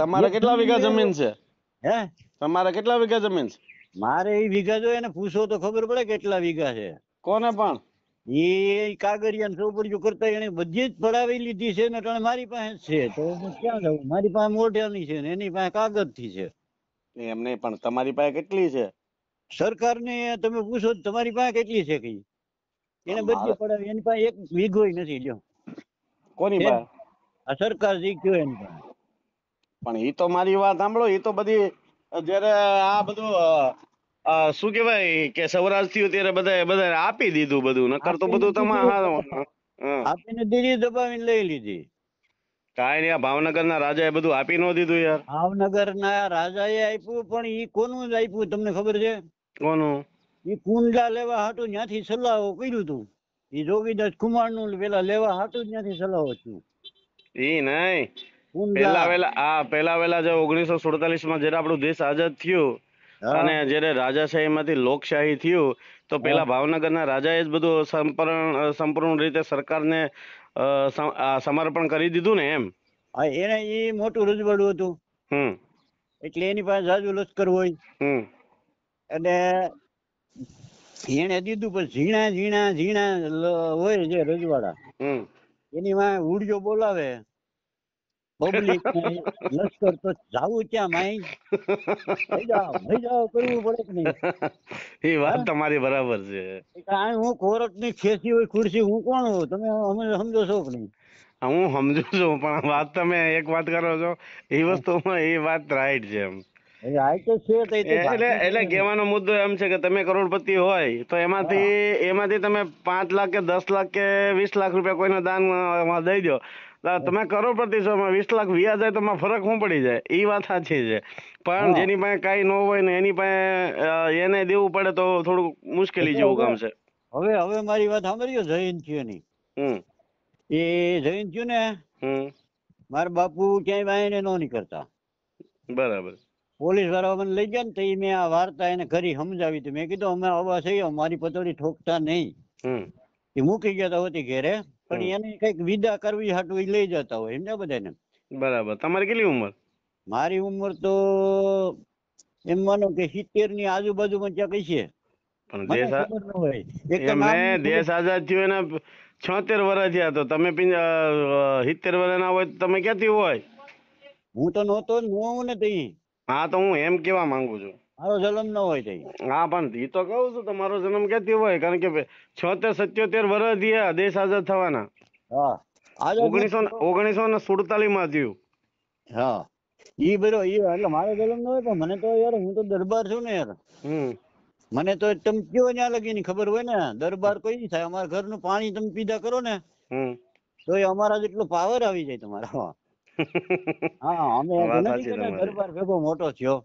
તમારે કેટલા વીઘા જમીન છે હે તમારે કેટલા વીઘા જમીન છે મારે એ વીઘા જોઈએ ને પૂછો તો ખબર પડે કેટલા વીઘા છે કોને પણ એ કાગરિયા ચોપડીઓ કરતા એને બધી જ પડાવી લીધી છે ને તને મારી પાસે છે તો હું ક્યાં જાઉં મારી પાસે મોઢાની છે ને એની પાસે કાગળ થી છે એમને પણ તમારી પાસે કેટલી છે સરકારને તમે પૂછો તમારી પાસે કેટલી છે કઈ એને બધી પડાવી એની પાસે એક વીઘો નથી જો કોની પાસે આ સરકાર જે કયો એની પાસે પણ એ તો મારી વાત સાંભળો એ તો બધી જયારે આ બધું શું કહેવાય કે સૌરાષ્ટ્રીઓ ત્યારે બધા બધાને આપી દીધું બધું નકર તો બધું તમારે આપીને દીધી દબાવીને લઈ લીધી કાંઈ નહીં ભાવનગર ના રાજા એ બધું આપી ન દીધું યાર ભાવનગર ના રાજા એ આપ્યું પણ ઈ કોનું જ આપ્યું તમને ખબર છે કોનું ઈ કુંડલા લેવા હાટું ત્યાંથી સલાહો કર્યું તું ઈ જોગીદાસ કુમાર નું પેલા લેવા હાટું ત્યાંથી સલાહો હતું ઈ નહીં પેલા વેલા આ પેલા વેલા જે ઓગણીસો સુડતાલીસ માં જયારે આપણો દેશ આઝાદ થયો અને જ્યારે રાજાશાહીમાંથી લોકશાહી થયું તો પેલા ભાવનગરના રાજાએ જ બધું સંપૂર્ણ સંપૂર્ણ રીતે સરકારને સમર્પણ કરી દીધું ને એમ હા એને એ મોટું રજવાડું હતું હમ એટલે એની પાસે જાજુ લશ્કર હોય હમ અને એને દીધું પણ ઝીણા ઝીણા ઝીણા હોય જે રજવાડા હમ એની માં ઉડિયો બોલાવે પબ્લિક લશ્કર તો જાવું ક્યાં માઈ જાવ થઈ જાવ કરવું પડે કે નહીં એ વાત તમારી બરાબર છે કાંઈ હું કોરટ ની ખેસી હોય ખુરશી હું કોણ હું તમે અમે સમજો છો કે નહીં હું સમજુ છું પણ વાત તમે એક વાત કરો છો એ વસ્તુમાં એ વાત રાઈટ છે એમ એટલે કેવાનો મુદ્દો એમ છે કે તમે કરોડપતિ હોય તો એમાંથી એમાંથી તમે પાંચ લાખ કે દસ લાખ કે વીસ લાખ રૂપિયા કોઈને દાન દઈ દો તમે કરોડપતિ છો વીસ લાખ વ્યાજ જાય તો ફરક શું પડી જાય એ વાત સાચી છે પણ જેની પાસે કાંઈ ન હોય ને એની પાસે એને દેવું પડે તો થોડું મુશ્કેલી જેવું કામ છે હવે હવે મારી વાત સાંભળ્યો જયંતીઓની હમ એ જયંતીઓ ને મારા બાપુ ક્યાંય ભાઈ નો ન કરતા બરાબર પોલીસ વાળા મને લઈ ગયા ને તો મેં આ વાર્તા એને કરી સમજાવી હતી મેં કીધું અમે આવા છે અમારી પતોડી ઠોકતા નહીં એ મૂકી ગયા હતા હોતી ઘેરે પણ એને કઈક વિદા કરવી હાટુ એ લઈ જતા હોય એમને બધાને બરાબર તમારી કેટલી ઉંમર મારી ઉંમર તો એમ માનો કે સિત્તેર ની આજુબાજુમાં ત્યાં કઈ છે પણ દેશ આઝાદ થયો એના છોતેર વર્ષ થયા તો તમે સિત્તેર વર્ષ ના હોય તો તમે ક્યાંથી હોય હું તો નહોતો જ હું ને તઈ હા તો હું એમ કેવા માંગુ છું મારો જન્મ ન હોય તઈ હા પણ એ તો કહું છું તમારો જન્મ ક્યાંથી હોય કારણ કે છોતેર સત્યોતેર વર્ષ થયા દેશ આઝાદ થવાના હા ઓગણીસો ઓગણીસો ને સુડતાલીસ માં થયું હા ઈ બરો ઈ એટલે મારો જન્મ ન હોય પણ મને તો યાર હું તો દરબાર છું ને યાર મને તો ટમકીઓ ત્યાં લગી ની ખબર હોય ને દરબાર કોઈ નહીં થાય અમારા ઘર નું પાણી તમે પીધા કરો ને તો એ અમારા જેટલો પાવર આવી જાય તમારા હા અમે દરબાર ભેગો મોટો થયો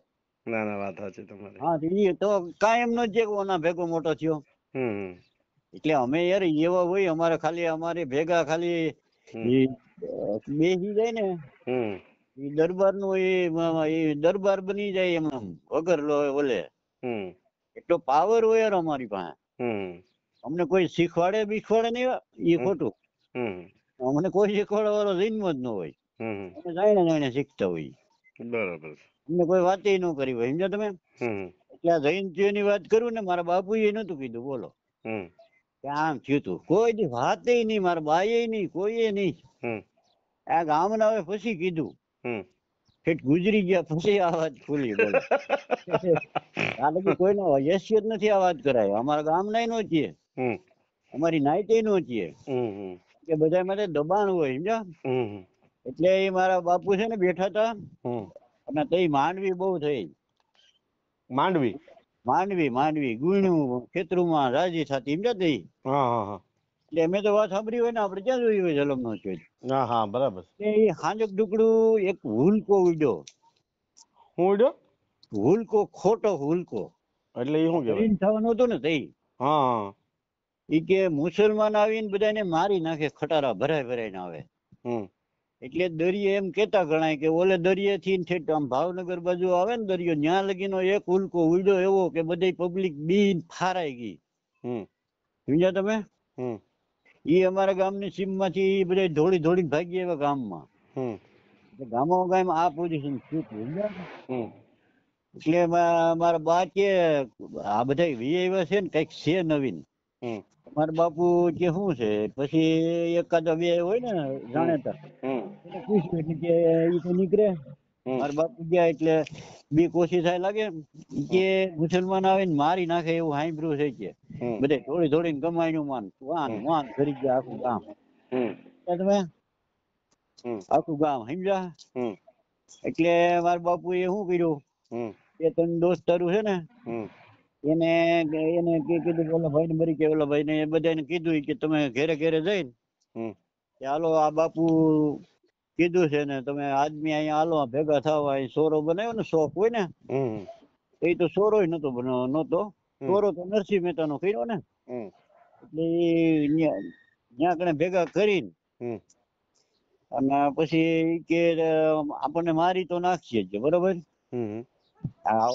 ના ના વાત સાચી તમારી હા એ તો કાયમ નો જે ઓના ભેગો મોટો થયો હમ એટલે અમે યાર એવા હોય અમારે ખાલી અમારે ભેગા ખાલી બેસી જાય ને હમ દરબાર નું એ દરબાર બની જાય એમ વગર ઓલે એટલો પાવર હોય યાર અમારી પાસે અમને કોઈ શીખવાડે બીખવાડે નહીં એ ખોટું અમને કોઈ શીખવાડવા વાળો જન્મ જ ન હોય જાણે જાણે શીખતા હોય બરાબર અમને કોઈ વાતે ન કરી હોય સમજો તમે એટલે આ જયંતિઓ ની વાત કરું ને મારા બાપુ એ નતું કીધું બોલો આમ થયું તું કોઈ વાતે નહીં મારા બાએ નહીં કોઈએ નહીં આ ગામના હવે પછી કીધું ફેટ ગુજરી ગયા પછી આ વાત ખુલી આ લગી કોઈનો હેસિયત નથી આ વાત કરાય અમારા ગામના નો છીએ અમારી નાઈટે નો છીએ કે બધા માટે દબાણ હોય સમજો એટલે એ મારા બાપુ છે ને બેઠા હતા અને તઈ માંડવી બહુ થઈ માંડવી માંડવી માંડવી ગુણ્યું ખેતરુમાં રાજી થતી એમ જતી એટલે મેં તો વાત સાંભળી હોય ને આપણે ક્યાં જોયું હોય જલમ નો છે હા હા બરાબર એ હાંજક ઢુકડું એક હુલકો ઉડ્યો હું ઉડ્યો હુલકો ખોટો હુલકો એટલે એ શું કહેવાય થવાનું હતું ને તઈ હા ઈ કે મુસલમાન આવીને બધાને મારી નાખે ખટારા ભરાય ભરાય ને આવે હમ એટલે દરિયે એમ કેતા ગણાય કે ઓલે દરિયે આમ ભાવનગર બાજુ આવે ને દરિયો ન્યા લગીનો એક ઉલકો ઉડ્યો એવો કે બધી પબ્લિક બી ફારાઈ ગઈ સમજ્યા તમે એ અમારા ગામની સીમ માંથી બધા ધોળી ધોળી ભાગી એવા ગામમાં ગામો ગામ આ પોઝિશન એટલે મારા બા કે આ બધા વી આવ્યા છે ને કઈક છે નવીન માર બાપુ કે શું છે પછી એકાદ બે હોય ને જાણેતર એને પૂછ્યું એટલે કે ઈ તો નીકળે મારા બાપુ ગયા એટલે બી કોશી થાય લાગે કે મુસલમાન આવે મારી નાખે એવું હાંભળ્યું છે કે બધે થોડી થોડી નું માન વાન વાન કરી ગયા આખું ગામ તમે આખું ગામ સમજ્યા એટલે માર બાપુ એ શું કર્યું એ તને દોસ્ત તારું છે ને એને એને કીધું ઓલા ભાઈ ને મરી ગયા ભાઈ ને બધાને કીધું કે તમે ઘેરે ઘેરે જઈને કે હાલો આ બાપુ કીધું છે ને તમે આદમી અહીંયા હાલો ભેગા થવા અહીં સોરો બનાવ્યો ને શોખ હોય ને એ તો સોરો નતો બનાવ નતો સોરો તો નરસિંહ મહેતા નો કર્યો ને એટલે ત્યાં કણે ભેગા કરીને અને પછી કે આપણને મારી તો નાખીએ જ બરોબર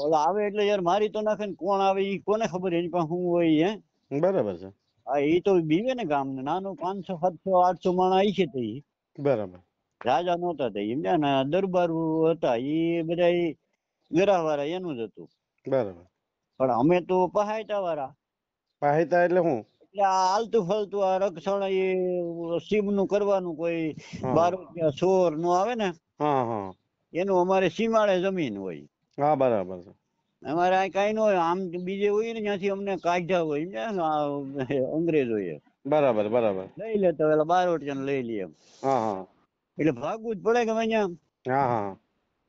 ઓલો આવે એટલે યાર મારી તો નાખે ને કોણ આવે ઈ કોને ખબર એની પાસે શું હોય હે બરાબર છે હા ઈ તો બીવે ને ગામ ને નાનું પાંચસો સાતસો આઠસો માણસ આવી છે તે બરાબર રાજા નહોતા તે એમના ને દરબાર હતા ઈ બધા ગરાવાળા એનું જ હતું બરાબર પણ અમે તો પહાયતા વાળા પહાયતા એટલે શું એટલે આ આલતું ફાલતું આ રક્ષણ એ શિવ નું કરવાનું કોઈ બાર રૂપિયા સોર નું આવે ને એનું અમારે સીમાડે જમીન હોય હા બરાબર છે અમારે આ કઈ ન હોય આમ બીજે હોય ને ત્યાંથી અમને કાઢ્યા હોય અંગ્રેજો એ બરાબર બરાબર લઈ લેતા એટલે બારોટ જણ લઈ લે હા હા એટલે ભાગવું જ પડે કે અહીંયા હા હા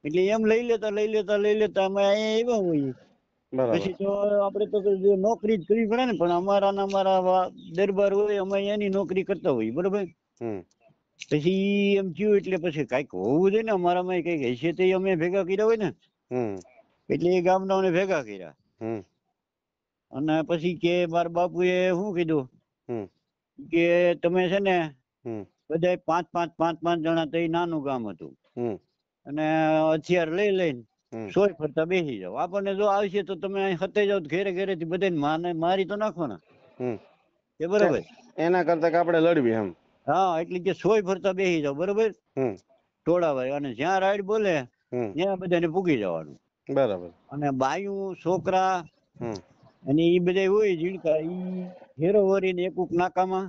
એટલે એમ લઈ લેતા લઈ લેતા લઈ લેતા અમે અહીંયા એવા હોય પછી તો આપણે તો નોકરી જ કરવી પડે ને પણ અમારા અમારા દરબાર હોય અમે એની નોકરી કરતા હોઈએ બરોબર પછી એમ થયું એટલે પછી કઈક હોવું જોઈએ ને અમારામાં કઈક હૈસિયત અમે ભેગા કર્યા હોય ને એટલે એ ગામડાઓને ભેગા કર્યા અને પછી કે મારા એ શું કીધું કે તમે છે ને બધા પાંચ પાંચ પાંચ પાંચ જણા તો નાનું ગામ હતું અને હથિયાર લઈ લઈને સોય ફરતા બેસી જાવ આપણને જો આવશે તો તમે અહીં હતે જાવ ઘેરે ઘેરે થી બધાને માને મારી તો નાખો ને એ બરોબર એના કરતા કે આપણે લડવી એમ હા એટલે કે સોય ફરતા બેસી જાવ બરોબર ટોળાવાય અને જ્યાં રાઈડ બોલે ત્યાં બધાને પૂગી જવાનું બરાબર અને બાયું છોકરા અને એ બધા હોય જીણકા ઈ હેરો વરીને એક ઉક નાકામાં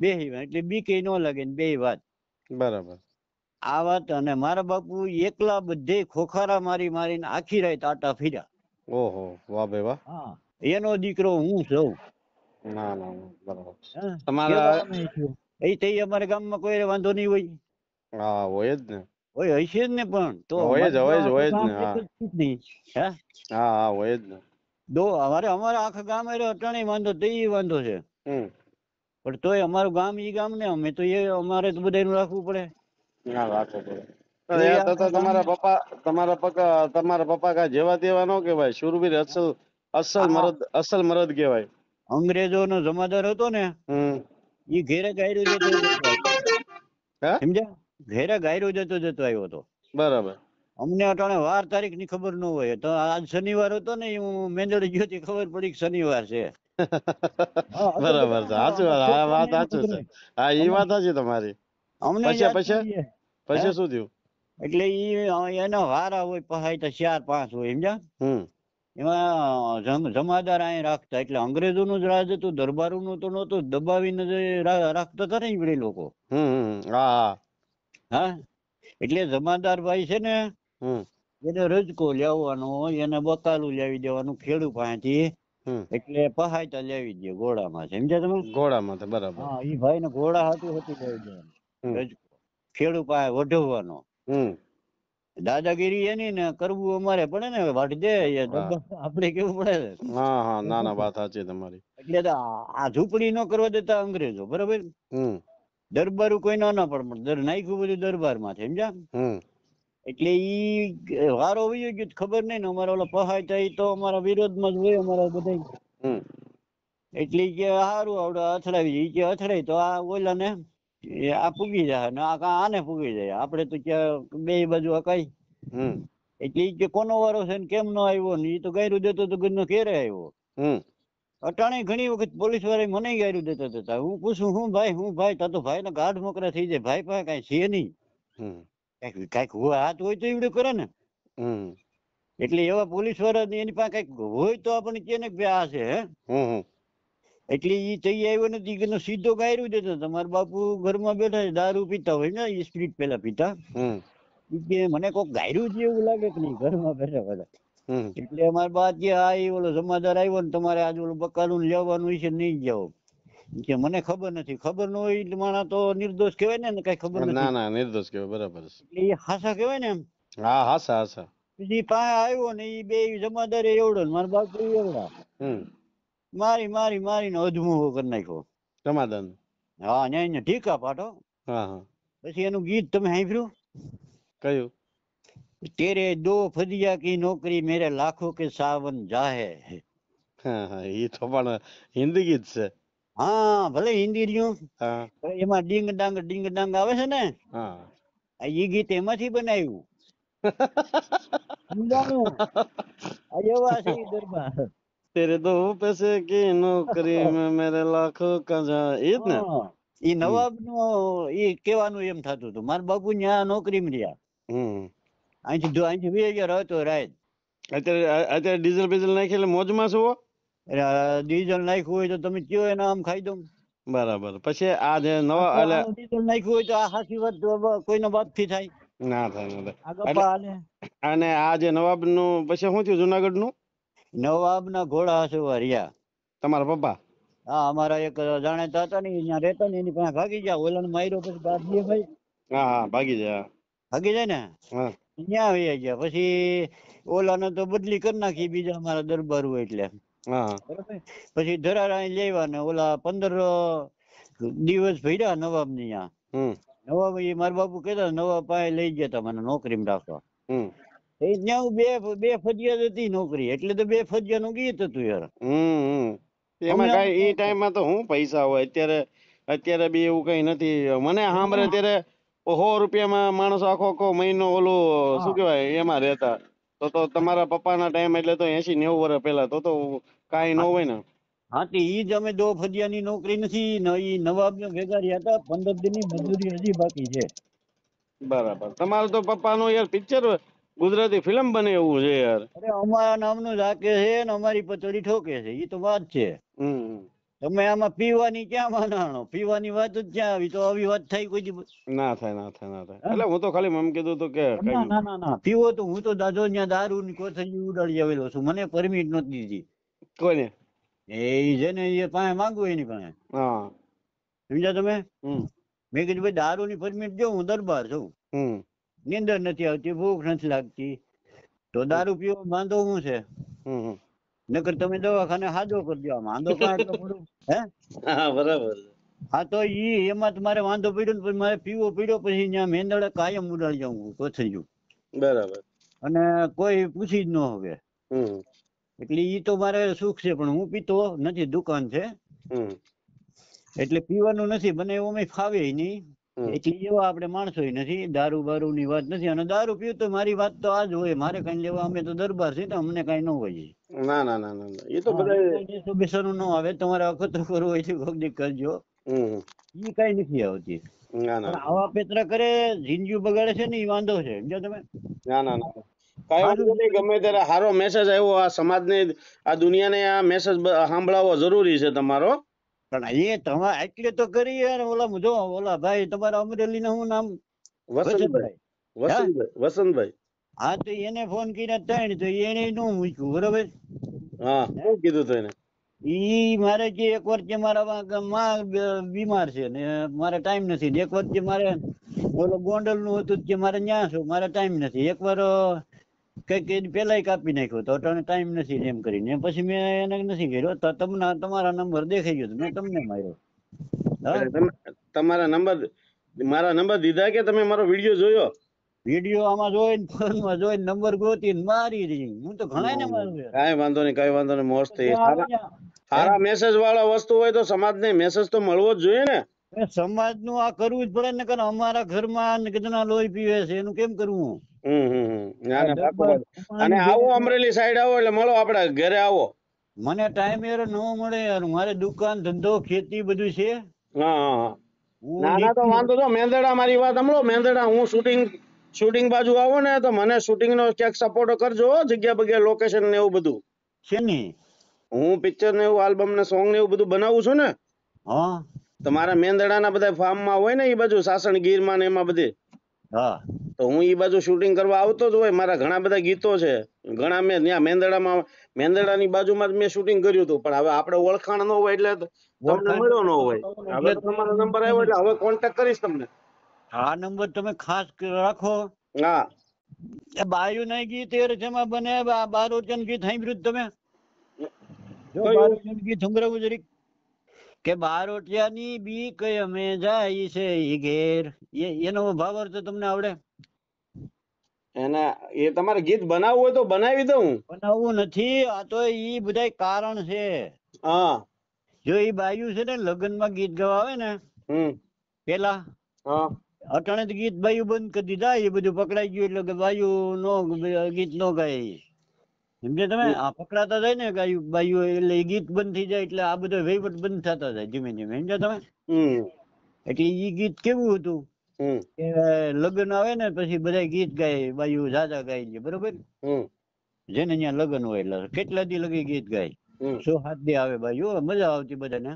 બે વાત એટલે બીકે ન લાગે બે વાત બરાબર આ વાત અને મારા બાપુ એકલા બધે ખોખારા મારી મારીને આખી રાત આટા ફીર્યા ઓહો વાહ બે વાહ એનો દીકરો હું છું ના ના બરાબર એ તઈ અમારા ગામમાં કોઈ વાંધો નહીં હોય હા હોય જ ને હોય હશે જ ને પણ તો હોય જ હોય જ હોય જ ને હા હા હોય જ ને દો અમારે અમારે આખા ગામ એરો અટાણી વાંધો તે વાંધો છે પણ તોય અમારું ગામ ઈ ગામ ને અમે તો એ અમારે તો બધાનું રાખવું પડે ના રાખવું પડે તમારા તમારા પપ્પા કા જેવા તેવા નો કહેવાય શુરવીર અસલ અસલ મરદ અસલ મરદ કહેવાય અંગ્રેજો નો જમાદાર હતો ને એ ઘેરે ગાયરું છે સમજ્યા ઘેરે ગાયરો જતો જતો આવ્યો હતો બરાબર અમને અટાણે વાર તારીખ ની ખબર ન હોય તો આજ શનિવાર હતો ને હું મેંદળ ગયો તે ખબર પડી શનિવાર છે બરાબર છે સાચું આ વાત સાચું છે હા એ વાત સાચી તમારી અમને પછી પછી પછી શું થયું એટલે ઈ એના વારા હોય પહાય તો ચાર પાંચ હોય સમજ્યા એમાં જમાદાર અહીં રાખતા એટલે અંગ્રેજોનું જ રાજ હતું દરબારો નું તો નતું દબાવીને રાખતા હતા ને એ લોકો હા હા એટલે જમાદાર ભાઈ છે ને એને રજકો લેવાનો એને બકાલું લેવી દેવાનું ખેડૂ પાસેથી એટલે પહાયતા લેવી દે ઘોડામાં સમજ્યા તમે ઘોડામાં બરાબર હા એ ભાઈ ને ઘોડા હતું હતું લેવી દેવાનું રજકો ખેડૂ પાસે વઢવવાનો દાદાગીરી એની ને કરવું અમારે પડે ને વાટ દે આપડે કેવું પડે હા હા ના ના વાત સાચી તમારી એટલે આ ઝૂંપડી ન કરવા દેતા અંગ્રેજો બરાબર દરબારું કોઈ ના ના પણ દર નાખ્યું બધું દરબારમાં છે સમજ્યા એટલે ઈ વારો વયો ગયો ખબર નહીં ને અમારા ઓલા પહાય થાય તો અમારા વિરોધમાં જ હોય અમારા બધા એટલે કે સારું આવડે અથડાવી જાય કે અથડાય તો આ ઓલા ને આ પૂગી જાય ને આ આને પૂગી જાય આપડે તો કે બે બાજુ અકાઈ એટલે કે કોનો વારો છે ને કેમ નો આવ્યો ને એ તો ગાયરું દેતો તો ઘરનો ઘેરે આવ્યો અટાણે ઘણી વખત પોલીસ વાળા મને ગાડ્યું દેતા હતા હું પૂછું હું ભાઈ હું ભાઈ તો ભાઈ ને ગાઢ મોકરા થઈ જાય ભાઈ પાસે કઈ છે નહીં કઈક હાથ હોય તો એવડું કરે ને એટલે એવા પોલીસ વાળા એની પાસે કઈક હોય તો આપણને કે ને આ છે હે એટલે એ થઈ આવ્યો નથી કે સીધો ગાયરું દેતો તમારા બાપુ ઘરમાં બેઠા છે દારૂ પીતા હોય ને એ સ્પ્રીટ પેલા પીતા મને કોક ગાયરું જ એવું લાગે કે નહીં ઘરમાં બેઠા બધા એટલે અમારે બા જે આ ઓલો જમાદાર આવ્યો ને તમારે આજે ઓલું બકાલું લેવાનું છે નહીં જાવ કે મને ખબર નથી ખબર ન હોય એટલે માણા તો નિર્દોષ કહેવાય ને કઈ ખબર નથી ના ના નિર્દોષ કહેવાય બરાબર એ હાસા કહેવાય ને એમ હા હાસા હાસા પછી પાસે આવ્યો ને એ બે જમાદારે એવડો ને મારા બાપ એવડા મારી મારી મારીને અજમુહો કરી નાખ્યો સમાધાન હા ન્યાય ઢીકા પાટો હા હા પછી એનું ગીત તમે સાંભળ્યું કયું तेरे दो फदिया की नौकरी मेरे લાખો કે सावन જાહે હા એ તો પણ હિન્દી ગીત છે હા ભલે હિન્દી રહ્યું એમાં ડીંગ ડાંગ ડીંગ ડાંગ આવે છે ને હા એ ગીત એમાંથી બનાવ્યું એવા છે દરબાર તેરે દો પૈસે કી નોકરી મે મેરે લાખો કજા એ જ ને એ નવાબ નો એ કેવાનું એમ થતું હતું મારા બાપુ ન્યા નોકરી માં રહ્યા હમ અહીંથી અહીંથી વીસ હજાર હતો રાત અત્યારે અત્યારે ડીઝલ બીઝલ નાખી એટલે મોજમાં છો ડીઝલ નાખ્યું હોય તો તમે કયો એના આમ ખાઈ દઉં બરાબર પછી આ જે નવા એટલે ડીઝલ નાખ્યું હોય તો આ સાચી વાત કોઈનો બાપ થી થાય ના થાય ના થાય અને આ જે નવાબ નું પછી શું થયું જુનાગઢ નું નવાબ ના ઘોડા હસવા રહ્યા તમારા પપ્પા હા અમારા એક જાણેતા હતા ને અહીંયા રહેતા ને એની પાસે ભાગી ગયા ઓલન માર્યો પછી ભાગી ભાઈ હા હા ભાગી જાય ભાગી જાય ને હા ત્યાં વયા ગયા પછી ઓલાને તો બદલી કરી નાખી બીજા મારા દરબારુ એટલે પછી ધરાર અહીં ઓલા પંદર દિવસ ભર્યા નવાબ ની નવાબ એ મારા બાપુ કહેતા નવાબ પાસે લઈ ગયા તા મને નોકરી માં રાખવા ત્યાં બે બે ફજિયાત હતી નોકરી એટલે તો બે ફજિયા નું ગીત હતું યાર એમાં કઈ એ ટાઈમ માં તો હું પૈસા હોય અત્યારે અત્યારે બી એવું કઈ નથી મને સાંભળે ત્યારે સો રૂપિયામાં માણસ આખો આખો મહિનો ઓલું શું કેવાય એમાં રહેતા તો તો તમારા પપ્પાના ટાઈમ એટલે તો એસી નેવું વર્ષ પહેલા તો તો કાંઈ ન હોય ને હા તે ઈ જ અમે દો ફજિયાની નોકરી નથી ઈ નવાબ ને ભેગારી હતા પંદર ની મજૂરી હજી બાકી છે બરાબર તમારે તો પપ્પાનું યાર પિક્ચર ગુજરાતી ફિલ્મ બને એવું છે યાર અરે અમારા નામનું રાખે છે ને અમારી પચડી ઠોકે છે ઈ તો વાત છે હમ તમે આમાં પીવાની ક્યાં માનાણો પીવાની વાત જ ક્યાં આવી તો આવી વાત થઈ કોઈ ના થાય ના થાય ના થાય એટલે હું તો ખાલી એમ કીધું તો કે ના ના ના પીવો તો હું તો દાદો ત્યાં દારૂ ની કોથળી ઉડાડી આવેલો છું મને પરમિટ નહોતી દીધી કોને એ જેને એ પાસે માંગુ એની પાસે હા સમજ્યા તમે મેં કીધું ભાઈ દારૂ ની પરમિટ જો હું દરબાર છું નીંદર નથી આવતી ભૂખ નથી લાગતી તો દારૂ પીવો માંદો હું છે નકર તમે દવાખાને હાજો કરી દો માંદો કાંઈ એટલો બરાબર હા તો ઈ એમાં તમારે વાંધો પડ્યો મારે પીવો પડ્યો પછી ત્યાં કાયમ ઉડાડી જાઉં હું કોથળી બરાબર અને કોઈ પૂછી જ ન હવે એટલે ઈ તો મારે સુખ છે પણ હું પીતો નથી દુકાન છે એટલે પીવાનું નથી મને એવું ફાવે નહીં એટલે એવા આપણે માણસો નથી દારૂ બારૂ ની વાત નથી અને દારૂ પીવું તો મારી વાત તો આ જ હોય મારે કઈ લેવા અમે તો દરબાર છે અમને કઈ ન હોય ના ના ના એ તો બધા બેસવાનું ન આવે તમારે અખતરો કરવો હોય તો કોક કરજો એ કઈ નથી આવતી આવા પેતરા કરે જિંદગી બગાડે છે ને એ વાંધો છે સમજો તમે ના ના ના ગમે ત્યારે સારો મેસેજ આવ્યો આ સમાજને આ દુનિયાને આ મેસેજ સાંભળાવો જરૂરી છે તમારો પણ એ તમારે એટલે તો કરી ઓલા જો ઓલા ભાઈ તમારા અમરેલી નું નામ વસંતભાઈ વસંતભાઈ હા તો એને ફોન કર્યા ત્રણ તો એને નું મૂક્યું બરોબર હા હું કીધું તો એને ઈ મારે જે એક વર્ષે મારા મા બીમાર છે ને મારે ટાઈમ નથી એક વર્ષે મારે ઓલો ગોંડલ નું હતું કે મારે ન્યા છું મારે ટાઈમ નથી એક વાર કંઈક એ પહેલાંય કાપી નાખ્યો તો તને ટાઈમ નથી એમ કરીને પછી મેં એને નથી કર્યો તો તમને તમારા નંબર દેખાઈ ગયો મેં તમને માર્યો તમારા નંબર મારા નંબર દીધા કે તમે મારો વિડીયો જોયો વિડીયો આમાં જોઈને ફોનમાં જોઈને નંબર ગોતીને મારી રહી હું તો ઘણા ને મારું કાંઈ વાંધો નહીં કઈ વાંધો નહીં મોસ્ત સારા મેસેજ વાળા વસ્તુ હોય તો સમાજ ને મેસેજ તો મળવો જ જોઈએ ને સમાજ નું આ કરવું જ પડે ને કારણ અમારા ઘરમાં કેટલા લોહી પીવે છે એનું કેમ કરવું અને આવો અમરેલી સાઈડ આવો એટલે મળો આપડા ઘરે આવો મને ટાઈમ યાર ન મળે યાર મારે દુકાન ધંધો ખેતી બધું છે હા ના તો વાંધો તો મેંદડા મારી વાત સાંભળો મેંદડા હું શૂટિંગ શૂટિંગ બાજુ આવો ને તો મને શૂટિંગ નો ક્યાંક સપોર્ટ કરજો જગ્યા બગ્યા લોકેશન ને એવું બધું છે ને હું પિક્ચર ને એવું આલ્બમ ને સોંગ ને એવું બધું બનાવું છું ને હા તમારા ના બધા ફાર્મ માં હોય ને એ બાજુ સાસણ ગીર માં ને એમાં બધે હા તો હું એ બાજુ શૂટિંગ કરવા આવતો જ હોય મારા ઘણા બધા ગીતો છે ઘણા મેં ત્યાં મેંદડામાં મેંદડાની બાજુમાં જ મેં શૂટિંગ કર્યું હતું પણ હવે આપણે ઓળખાણ ન હોય એટલે તમને મળ્યો ન હોય હવે તમારો નંબર આવ્યો એટલે હવે કોન્ટેક્ટ કરીશ તમને આ નંબર તમે ખાસ રાખો હા એ બાયુ નહીં ગીત એર રચમાં બને બારોચન ગીત સાંભળ્યું તમે જો બારોચન ગીત સંભળાવું જરીક કે બારોટિયાની બી કઈ અમે જાય છે ઈ ઘેર એનો ભાવ અર્થ તમને આવડે એના એ તમારે ગીત બનાવવું હોય તો બનાવી દઉં બનાવવું નથી આ તો ઈ બધા કારણ છે હા જો ઈ બાયુ છે ને લગ્નમાં ગીત ગવાવે ને હમ પેલા હા અટાણે ગીત બાયુ બંધ કરી દીધા એ બધું પકડાઈ ગયું એટલે કે બાયું નો ગીત નો ગાય જેમ કે તમે પકડાતા જાય ને ગાયું એટલે ગીત બંધ થઈ જાય એટલે આ બધો વહીવટ બંધ થતા જાય ધીમે ધીમે સમજ્યા તમે એટલે એ ગીત કેવું હતું કે લગ્ન આવે ને પછી બધા ગીત ગાય બાયું ઝાઝા ગાય છે બરોબર જેને અહીંયા લગ્ન હોય એટલે કેટલા દી લગી ગીત ગાય સો હાથ દી આવે બાયું મજા આવતી બધાને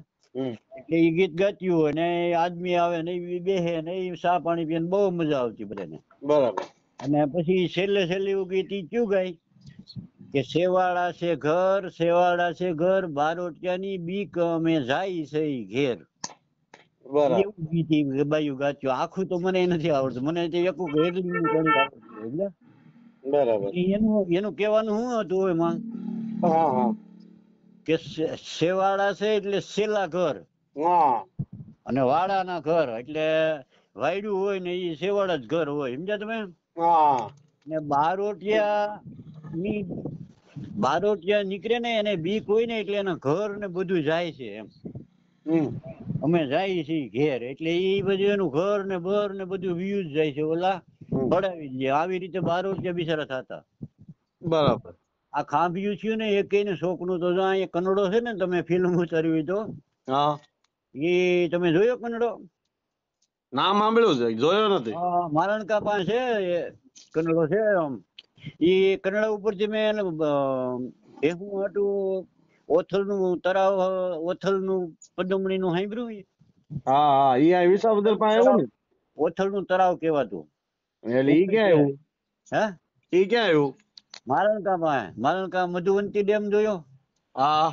એટલે એ ગીત ગાત્યું હોય ને આદમી આવે ને એ બેહે ને એ ચા પાણી પીને બહુ મજા આવતી બધાને બરાબર અને પછી છેલ્લે છેલ્લે એવું ગીત ઈ ક્યુ ગાય કે સેવાળા છે ઘર સેવાળા છે ઘર બારોટિયાની બીક અમે જાય છે ઘેર સેવાળા છે એટલે સેલા ઘર અને વાળાના ઘર એટલે વાયડું હોય ને એ સેવાળા જ ઘર હોય સમજ્યા તમે બારોટિયા બી બારો ત્યાં નીકળે ને એને બી કોઈ ને એટલે એના ઘર ને બધું જાય છે એમ અમે જાય છીએ ઘેર એટલે એ બધું એનું ઘર ને બર ને બધું વ્યૂઝ જાય છે ઓલા પડાવી દે આવી રીતે બારો ત્યાં બિચારા થતા બરાબર આ ખાંભિયું થયું ને એક ને શોખનું તો કનડો છે ને તમે ફિલ્મ ઉતારવી તો હા એ તમે જોયો કનડો નામ સાંભળ્યું છે જોયો નથી મારણકા પાસે કનડો છે આમ એ કનડા ઉપરથી મેં એ હું હતું ઓથલનું તરાવ ઓથલનું પદમણીનું સાંભળ્યું હા હા એ આ વિસાવદર પાસે આવ્યું ને ઓથલનું તરાવ કહેવાતું એટલે ઈ ક્યાં આવ્યું હે ઈ ક્યાં આવ્યું માલણકા પાસે માલણકા મધુવંતી ડેમ જોયો હા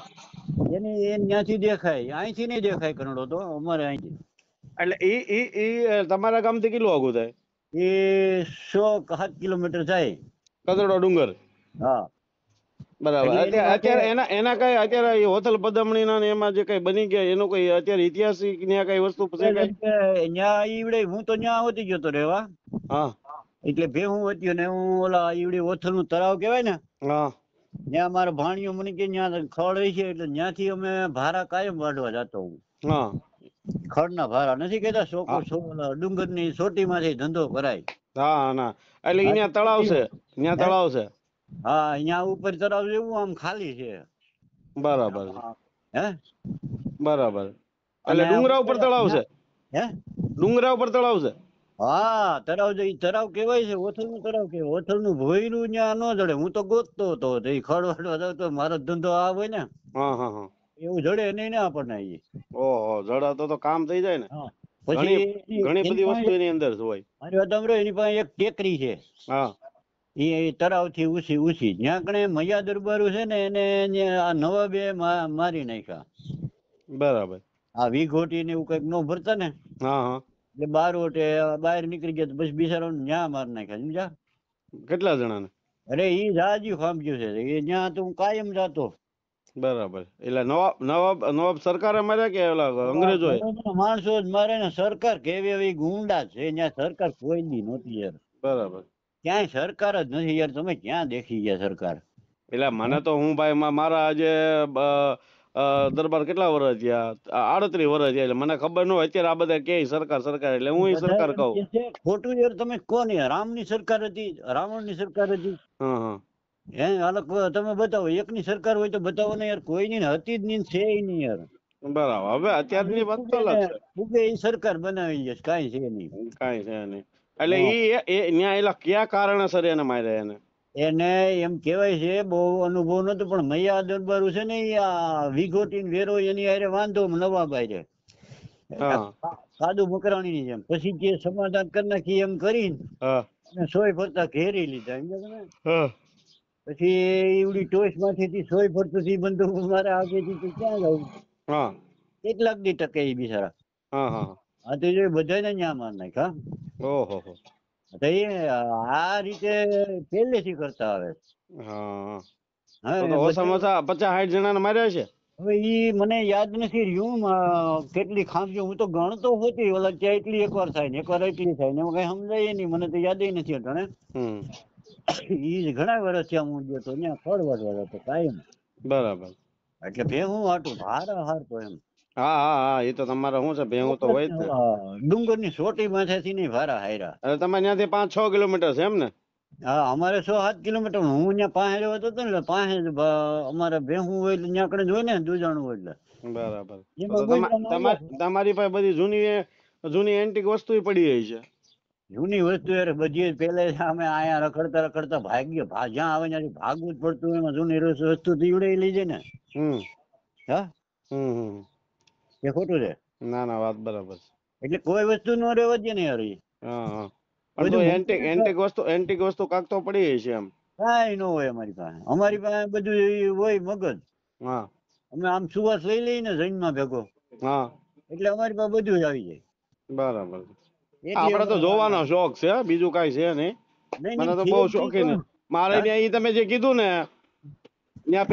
એની એ ત્યાંથી દેખાય અહીંથી નહીં દેખાય કનડો તો અમારે અહીંથી એટલે ઈ ઈ ઈ તમારા ગામથી કેટલું આગું થાય એ સો સાત કિલોમીટર જાય કચડો ડુંગર બરાબર અત્યારે એના એના કઈ અત્યારે હોથલ પદમણી ના એમાં જે કઈ બની ગયા એનો કઈ અત્યારે ઐતિહાસિક ન્યા કઈ વસ્તુ ન્યા ઈવડે હું તો ન્યા હોતી ગયો તો રેવા હા એટલે ભે ભેહું હતી ને હું ઓલા ઈવડે હોથલ નું તળાવ કેવાય ને હા ત્યાં મારા ભાણિયો મને કે ત્યાં ખવડે છે એટલે ત્યાંથી અમે ભારા કાયમ વાઢવા જતો હું હા ખડના ભારા નથી કેતા ડુંગરની સોટીમાંથી ધંધો કરાય હા ના એટલે અહીંયા તળાવ છે અહીંયા તળાવ છે હા અહીંયા ઉપર તળાવ જેવું આમ ખાલી છે બરાબર હે બરાબર એટલે ડુંગરા ઉપર તળાવ છે હે ડુંગરા ઉપર તળાવ છે હા તળાવ જે તળાવ કેવાય છે ઓથલનું તળાવ કહેવાય ઓથલનું ભોયરું ત્યાં ન જડે હું તો ગોતતો હતો એ ખડવાડો તો મારો ધંધો આવે ને હા હા હા એવું જડે નહીં ને આપણને એ ઓહો જડાતો તો કામ થઈ જાય ને પછી ઘણી બધી વસ્તુ એની અંદર હોય મારી વાત સાંભળો એની પાસે એક ટેકરી છે હા એ તળાવ થી ઉછી ઉછી જ્યાં કણે મૈયા દરબારું છે ને એને આ નવા બે મારી નાખ્યા બરાબર આ વીઘોટી ને એવું કઈક નો ભરતા ને હા હા એટલે બાર ઓટે બહાર નીકળી ગયા પછી બિચારો ન્યા માર નાખ્યા સમજા કેટલા જણા ને અરે ઈ જાજી ફામ્યું છે એ જ્યાં તો હું કાયમ જાતો બરાબર એટલે નવાબ નવાબ નવાબ સરકારે માર્યા કે ઓલા અંગ્રેજો માણસો જ મારે ને સરકાર કેવી એવી ગુંડા છે ત્યાં સરકાર કોઈ દી નહોતી યાર બરાબર ક્યાંય સરકાર જ નથી યાર તમે ક્યાં દેખી ગયા સરકાર એટલે મને તો હું ભાઈ મારા આજે દરબાર કેટલા વર્ષ થયા આડત્રીસ વર્ષ થયા એટલે મને ખબર ન હોય અત્યારે આ બધા કે સરકાર સરકાર એટલે હું સરકાર કહું ખોટું યાર તમે રામ ની સરકાર હતી ની સરકાર હતી હા હા હે હાલો તમે બતાવો એકની સરકાર હોય તો બતાવો ને યાર કોઈની હતી જ નહીં છે નહીં યાર બરાબર હવે અત્યારની વાત તો અલગ એ સરકાર બનાવી છે કાઈ છે નહીં કાઈ છે નહીં એટલે ઈ એ ન્યાય એલા કયા કારણસર એને માર્યા એને એને એમ કહેવાય છે બહુ અનુભવ નતો પણ મૈયા દરબારું છે ને આ વિગોટીન વેરો એની હારે વાંધો નવાબ હારે સાદુ મકરાણી ની જેમ પછી જે સમાધાન કરી નાખી એમ કરીને સોય ફરતા ઘેરી લીધા સમજ્યા તમે પછી એવડી ટોચ માંથી સોય ફરતું થી બંદૂક મારે આગેથી ક્યાં જવું કેટલાક દી ટકે એ બિચારા હા હા હા તો એ બધાને ન્યા માર નાખ્યા ઓહો તો એ આ રીતે પહેલેથી કરતા આવે હા હા ઓસામોસા પચાસ સાઠ જણાને છે હવે ઈ મને યાદ નથી કેટલી ખામજી હું તો ગણતો હોતી ઓલા એટલી એકવાર થાય એકવાર એટલી થાય ને એમાં કઈ સમજાય નહીં મને તો યાદ નથી અટાણે ઈજ ઘણા વર્ષ આમ હું જતો ત્યાં ફળ વધવા જતો કાયમ બરાબર એટલે ભેગું હતું ભાર હારતો એમ હા હા હા એ તો તમારે શું છે ભેગું તો હોય ડુંગર ની ચોટી માથેથી નહીં ભારા હાયરા એટલે તમારે ત્યાંથી પાંચ છ કિલોમીટર છે એમ ને હા અમારે છ સાત કિલોમીટર હું ત્યાં પાસે રહ્યો હતો ને એટલે પાસે અમારે ભેહું હોય એટલે ત્યાં કણે જોઈ ને દૂજાણું હોય એટલે બરાબર તમારી પાસે બધી જૂની જૂની એન્ટિક વસ્તુ પડી રહી છે જૂની વસ્તુ યાર બધી પેલે અમે અહીંયા રખડતા રખડતા ભાગ્ય જ્યાં આવે ત્યાં ભાગવું જ પડતું એમાં જૂની વસ્તુ દીવડેલી છે ને હમ હા હમ એ ખોટું છે ના ના વાત બરાબર છે એટલે કોઈ વસ્તુ નો રહેવા દે ને યાર હા પણ તો એન્ટિક એન્ટિક વસ્તુ એન્ટિક વસ્તુ કાક તો પડી છે એમ કાઈ નો હોય અમારી પાસે અમારી પાસે બધું હોય મગજ હા અમે આમ સુવાસ લઈ લઈને જૈનમાં ભેગો હા એટલે અમારી પાસે બધું જ આવી જાય બરાબર આપડે તો જોવાનો શોખ છે બીજું કઈ છે નહીં મને તો બહુ શોખીન મારે ત્યાં ઈ તમે જે કીધું ને ત્યાં